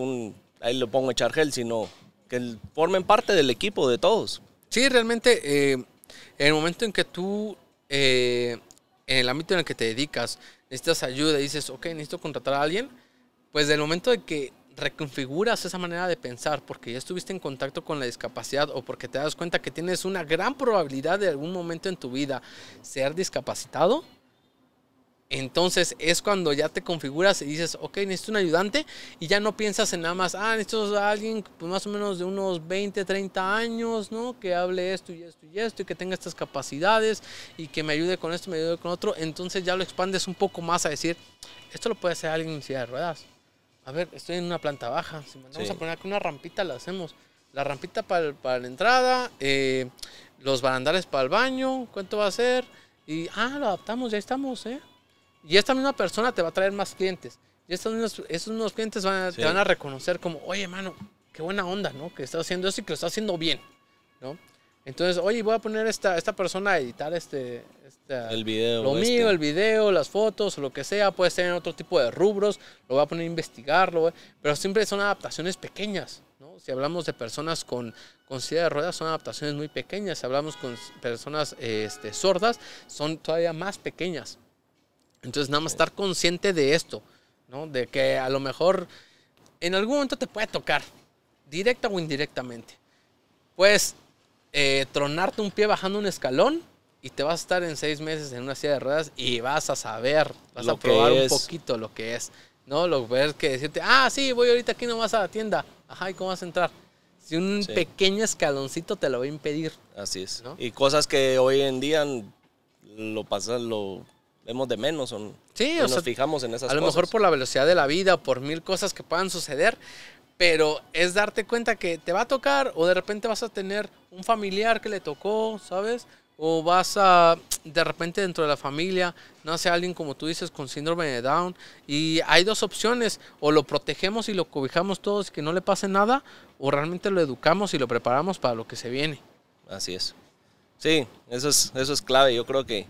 ahí le pongo echar gel, sino que formen parte del equipo de todos. Sí, realmente, eh, en el momento en que tú, eh, en el ámbito en el que te dedicas, necesitas ayuda y dices, ok, necesito contratar a alguien, pues del momento de que reconfiguras esa manera de pensar porque ya estuviste en contacto con la discapacidad o porque te das cuenta que tienes una gran probabilidad de algún momento en tu vida ser discapacitado, entonces es cuando ya te configuras y dices, ok, necesito un ayudante y ya no piensas en nada más, ah, necesito alguien pues, más o menos de unos 20, 30 años, ¿no? Que hable esto y esto y esto y que tenga estas capacidades y que me ayude con esto, me ayude con otro. Entonces ya lo expandes un poco más a decir, esto lo puede hacer alguien en silla de ruedas. A ver, estoy en una planta baja, si mandamos a poner aquí una rampita, la hacemos. La rampita para, la entrada, eh, los barandales para el baño, ¿cuánto va a ser? Y, ah, lo adaptamos, ya estamos, ¿eh? Y esta misma persona te va a traer más clientes. Y estos mismos, esos mismos clientes te van a reconocer como, oye, mano, qué buena onda, ¿no? Que está haciendo eso y que lo estás haciendo bien, ¿no? Entonces, oye, voy a poner esta, esta persona a editar este, este el video, lo este". mío, el video, las fotos, lo que sea, puede ser en otro tipo de rubros, lo voy a poner a investigarlo, pero siempre son adaptaciones pequeñas, ¿no? Si hablamos de personas con, con silla de ruedas, son adaptaciones muy pequeñas, si hablamos con personas este, sordas, son todavía más pequeñas, entonces, nada más estar consciente de esto, ¿no? De que a lo mejor en algún momento te puede tocar, directa o indirectamente. Puedes eh, tronarte un pie bajando un escalón y te vas a estar en seis meses en una silla de ruedas y vas a saber, vas a probar un poquito lo que es. No, lo que que decirte, ah, sí, voy ahorita aquí no vas a la tienda. Ajá, ¿y cómo vas a entrar? Si un pequeño escaloncito te lo va a impedir. Así es. Y cosas que hoy en día lo pasan, lo vemos de menos o, nos fijamos en esas cosas. A lo mejor por la velocidad de la vida por mil cosas que puedan suceder, pero es darte cuenta que te va a tocar o de repente vas a tener un familiar que le tocó, ¿sabes? O vas a, de repente dentro de la familia, nace alguien como tú dices con síndrome de Down y hay dos opciones, o lo protegemos y lo cobijamos todos que no le pase nada, o realmente lo educamos y lo preparamos para lo que se viene. Así es. Sí, eso es, eso es clave. Yo creo que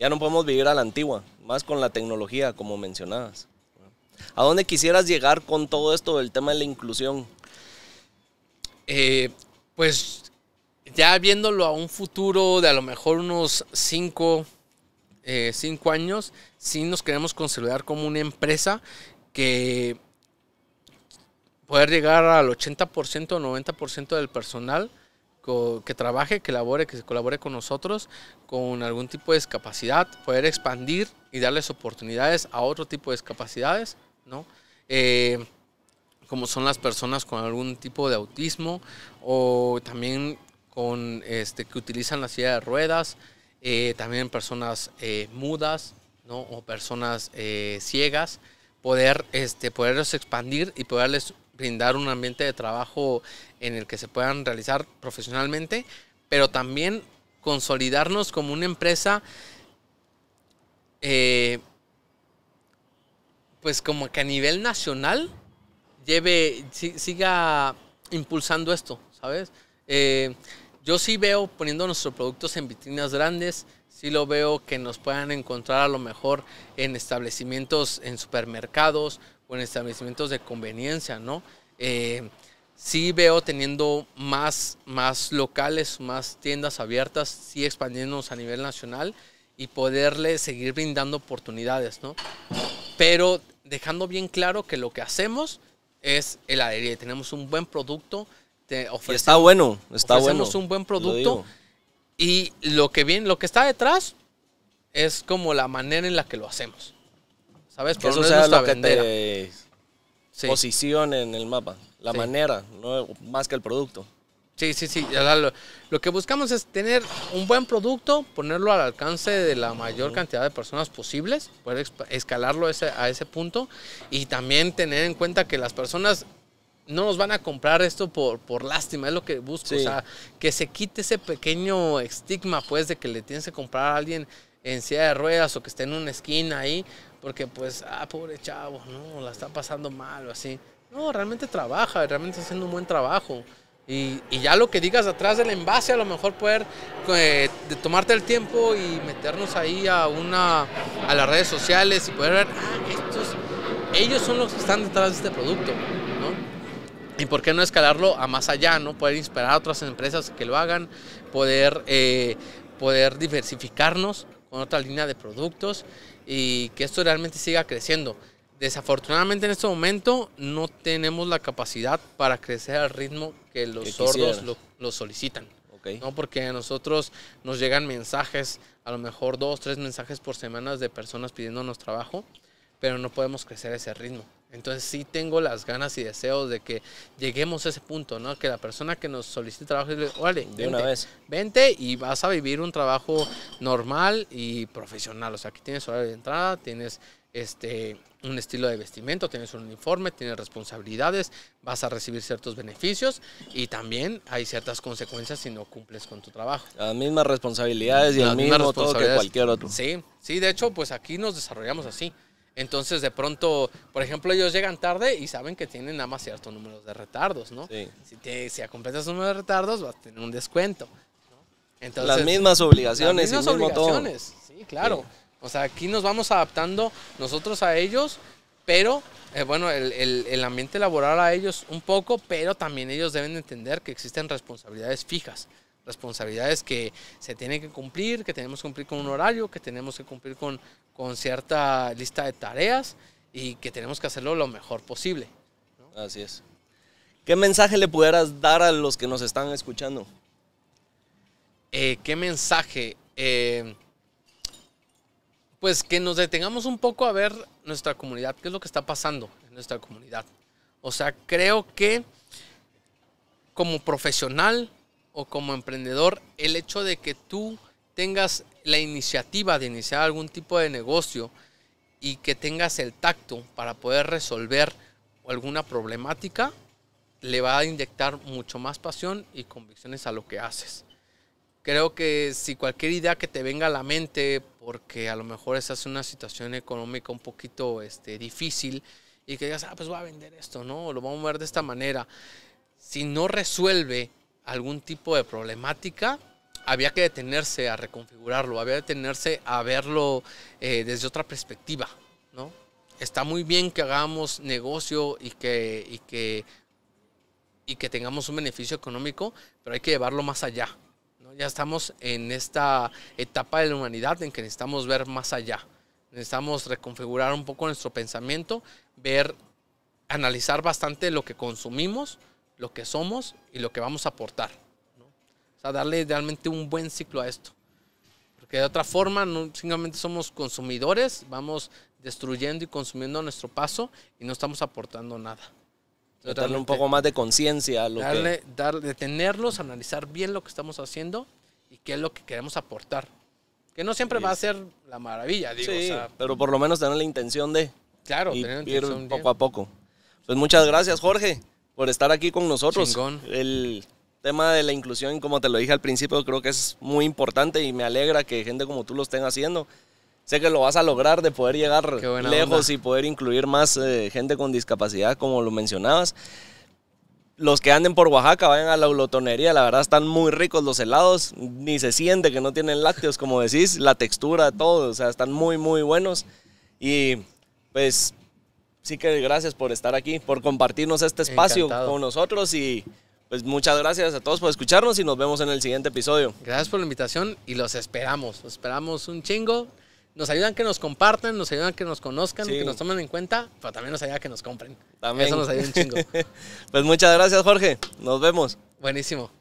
ya no podemos vivir a la antigua, más con la tecnología, como mencionabas. ¿A dónde quisieras llegar con todo esto del tema de la inclusión? Eh, pues ya viéndolo a un futuro de a lo mejor unos 5 eh, años, si nos queremos consolidar como una empresa que poder llegar al 80% o 90% del personal que trabaje, que labore, que se colabore con nosotros con algún tipo de discapacidad, poder expandir y darles oportunidades a otro tipo de discapacidades, ¿no? Eh, como son las personas con algún tipo de autismo o también con este que utilizan la silla de ruedas, eh, también personas eh, mudas, ¿no? O personas ciegas, poder este poderlos expandir y poderles brindar un ambiente de trabajo en el que se puedan realizar profesionalmente, pero también consolidarnos como una empresa, eh, pues como que a nivel nacional lleve, siga impulsando esto, ¿sabes? Eh, yo sí veo poniendo nuestros productos en vitrinas grandes, sí lo veo que nos puedan encontrar a lo mejor en establecimientos, en supermercados, con establecimientos de conveniencia, ¿no? Eh, sí veo teniendo más, más locales, más tiendas abiertas, sí expandiéndonos a nivel nacional y poderle seguir brindando oportunidades, ¿no? Pero dejando bien claro que lo que hacemos es el heladería. Tenemos un buen producto. ofrecemos, está bueno, está bueno. Tenemos un buen producto. y lo que, viene, lo que está detrás es como la manera en la que lo hacemos. ¿Sabes? eso es lo que te en el mapa. La manera, no más que el producto. Sí, sí, sí. Lo, que buscamos es tener un buen producto, ponerlo al alcance de la mayor cantidad de personas posibles, poder escalarlo a ese punto y también tener en cuenta que las personas no nos van a comprar esto por, lástima, es lo que busco. O sea, que se quite ese pequeño estigma, pues, de que le tienes que comprar a alguien en silla de ruedas o que esté en una esquina ahí porque pues, ah, pobre chavo, no, la está pasando mal o así. No, realmente trabaja, realmente está haciendo un buen trabajo. Y, y ya lo que digas atrás del envase, a lo mejor poder eh, tomarte el tiempo y meternos ahí a una a las redes sociales y poder ver, ah, estos, ellos son los que están detrás de este producto, ¿no? Y por qué no escalarlo a más allá, ¿no? Poder inspirar a otras empresas que lo hagan, poder, eh, poder diversificarnos con otra línea de productos y que esto realmente siga creciendo. Desafortunadamente en este momento no tenemos la capacidad para crecer al ritmo que los sordos lo, solicitan. Okay. ¿no? Porque a nosotros nos llegan mensajes, a lo mejor dos, tres mensajes por semana de personas pidiéndonos trabajo, pero no podemos crecer a ese ritmo. Entonces sí tengo las ganas y deseos de que lleguemos a ese punto, ¿no? Que la persona que nos solicite trabajo diga, ¿vale? de vente, una vez. vente y vas a vivir un trabajo normal y profesional. O sea, aquí tienes horario de entrada, tienes este, un estilo de vestimiento, tienes un uniforme, tienes responsabilidades, vas a recibir ciertos beneficios y también hay ciertas consecuencias si no cumples con tu trabajo. Las mismas responsabilidades y el mismo todo que cualquier otro. Sí, sí, de hecho, pues aquí nos desarrollamos así. Entonces, de pronto, por ejemplo, ellos llegan tarde y saben que tienen nada más cierto número de retardos, ¿no? Sí. Si, te, si completas un número de retardos, vas a tener un descuento. ¿no? Entonces, las mismas obligaciones. Las mismas obligaciones, sí, claro. O sea, aquí nos vamos adaptando nosotros a ellos, pero, eh, bueno, el ambiente laboral a ellos un poco, pero también ellos deben entender que existen responsabilidades fijas responsabilidades que se tienen que cumplir, que tenemos que cumplir con un horario, que tenemos que cumplir con, con cierta lista de tareas y que tenemos que hacerlo lo mejor posible. Así es. ¿Qué mensaje le pudieras dar a los que nos están escuchando? Eh, ¿Qué mensaje? Eh, pues que nos detengamos un poco a ver nuestra comunidad, qué es lo que está pasando en nuestra comunidad. O sea, creo que como profesional, como emprendedor, el hecho de que tú tengas la iniciativa de iniciar algún tipo de negocio y que tengas el tacto para poder resolver alguna problemática, le va a inyectar mucho más pasión y convicciones a lo que haces. Creo que si cualquier idea que te venga a la mente, porque a lo mejor estás en una situación económica un poquito este, difícil y que digas, ah, pues voy a vender esto, ¿no? lo vamos a ver de esta manera. Si no resuelve algún tipo de problemática, había que detenerse a reconfigurarlo, había que detenerse a verlo eh, desde otra perspectiva, ¿no? Está muy bien que hagamos negocio y que, que, y que tengamos un beneficio económico, pero hay que llevarlo más allá. Ya estamos en esta etapa de la humanidad en que necesitamos ver más allá. Necesitamos reconfigurar un poco nuestro pensamiento, ver, analizar bastante lo que consumimos, lo que somos y lo que vamos a aportar. O sea, darle realmente un buen ciclo a esto. Porque de otra forma, no, simplemente somos consumidores, vamos destruyendo y consumiendo a nuestro paso y no estamos aportando nada. darle un poco más de conciencia a lo que... Darle, detenerlos, analizar bien lo que estamos haciendo y qué es lo que queremos aportar. Que no siempre va a ser la maravilla, digo. Sí, pero por lo menos tener la intención de... Claro, tener ir poco a poco. Pues muchas gracias, Jorge por estar aquí con nosotros. El tema de la inclusión, como te lo dije al principio, creo que es muy importante y me alegra que gente como tú lo estén haciendo. Sé que lo vas a lograr de poder llegar lejos y poder incluir más eh, gente con discapacidad, como lo mencionabas. Los que anden por Oaxaca, vayan a la glotonería, la verdad están muy ricos los helados, ni se siente que no tienen lácteos, como decís, la textura, todo, o sea, están muy, muy buenos. Y pues sí que gracias por estar aquí, por compartirnos este espacio con nosotros y pues muchas gracias a todos por escucharnos y nos vemos en el siguiente episodio. Gracias por la invitación y los esperamos, los esperamos un chingo. Nos ayudan que nos compartan, nos ayudan que nos conozcan, que nos tomen en cuenta, pero también nos ayuda que nos compren. También. Eso nos ayuda un chingo. [LAUGHS] pues muchas gracias, Jorge. Nos vemos. Buenísimo.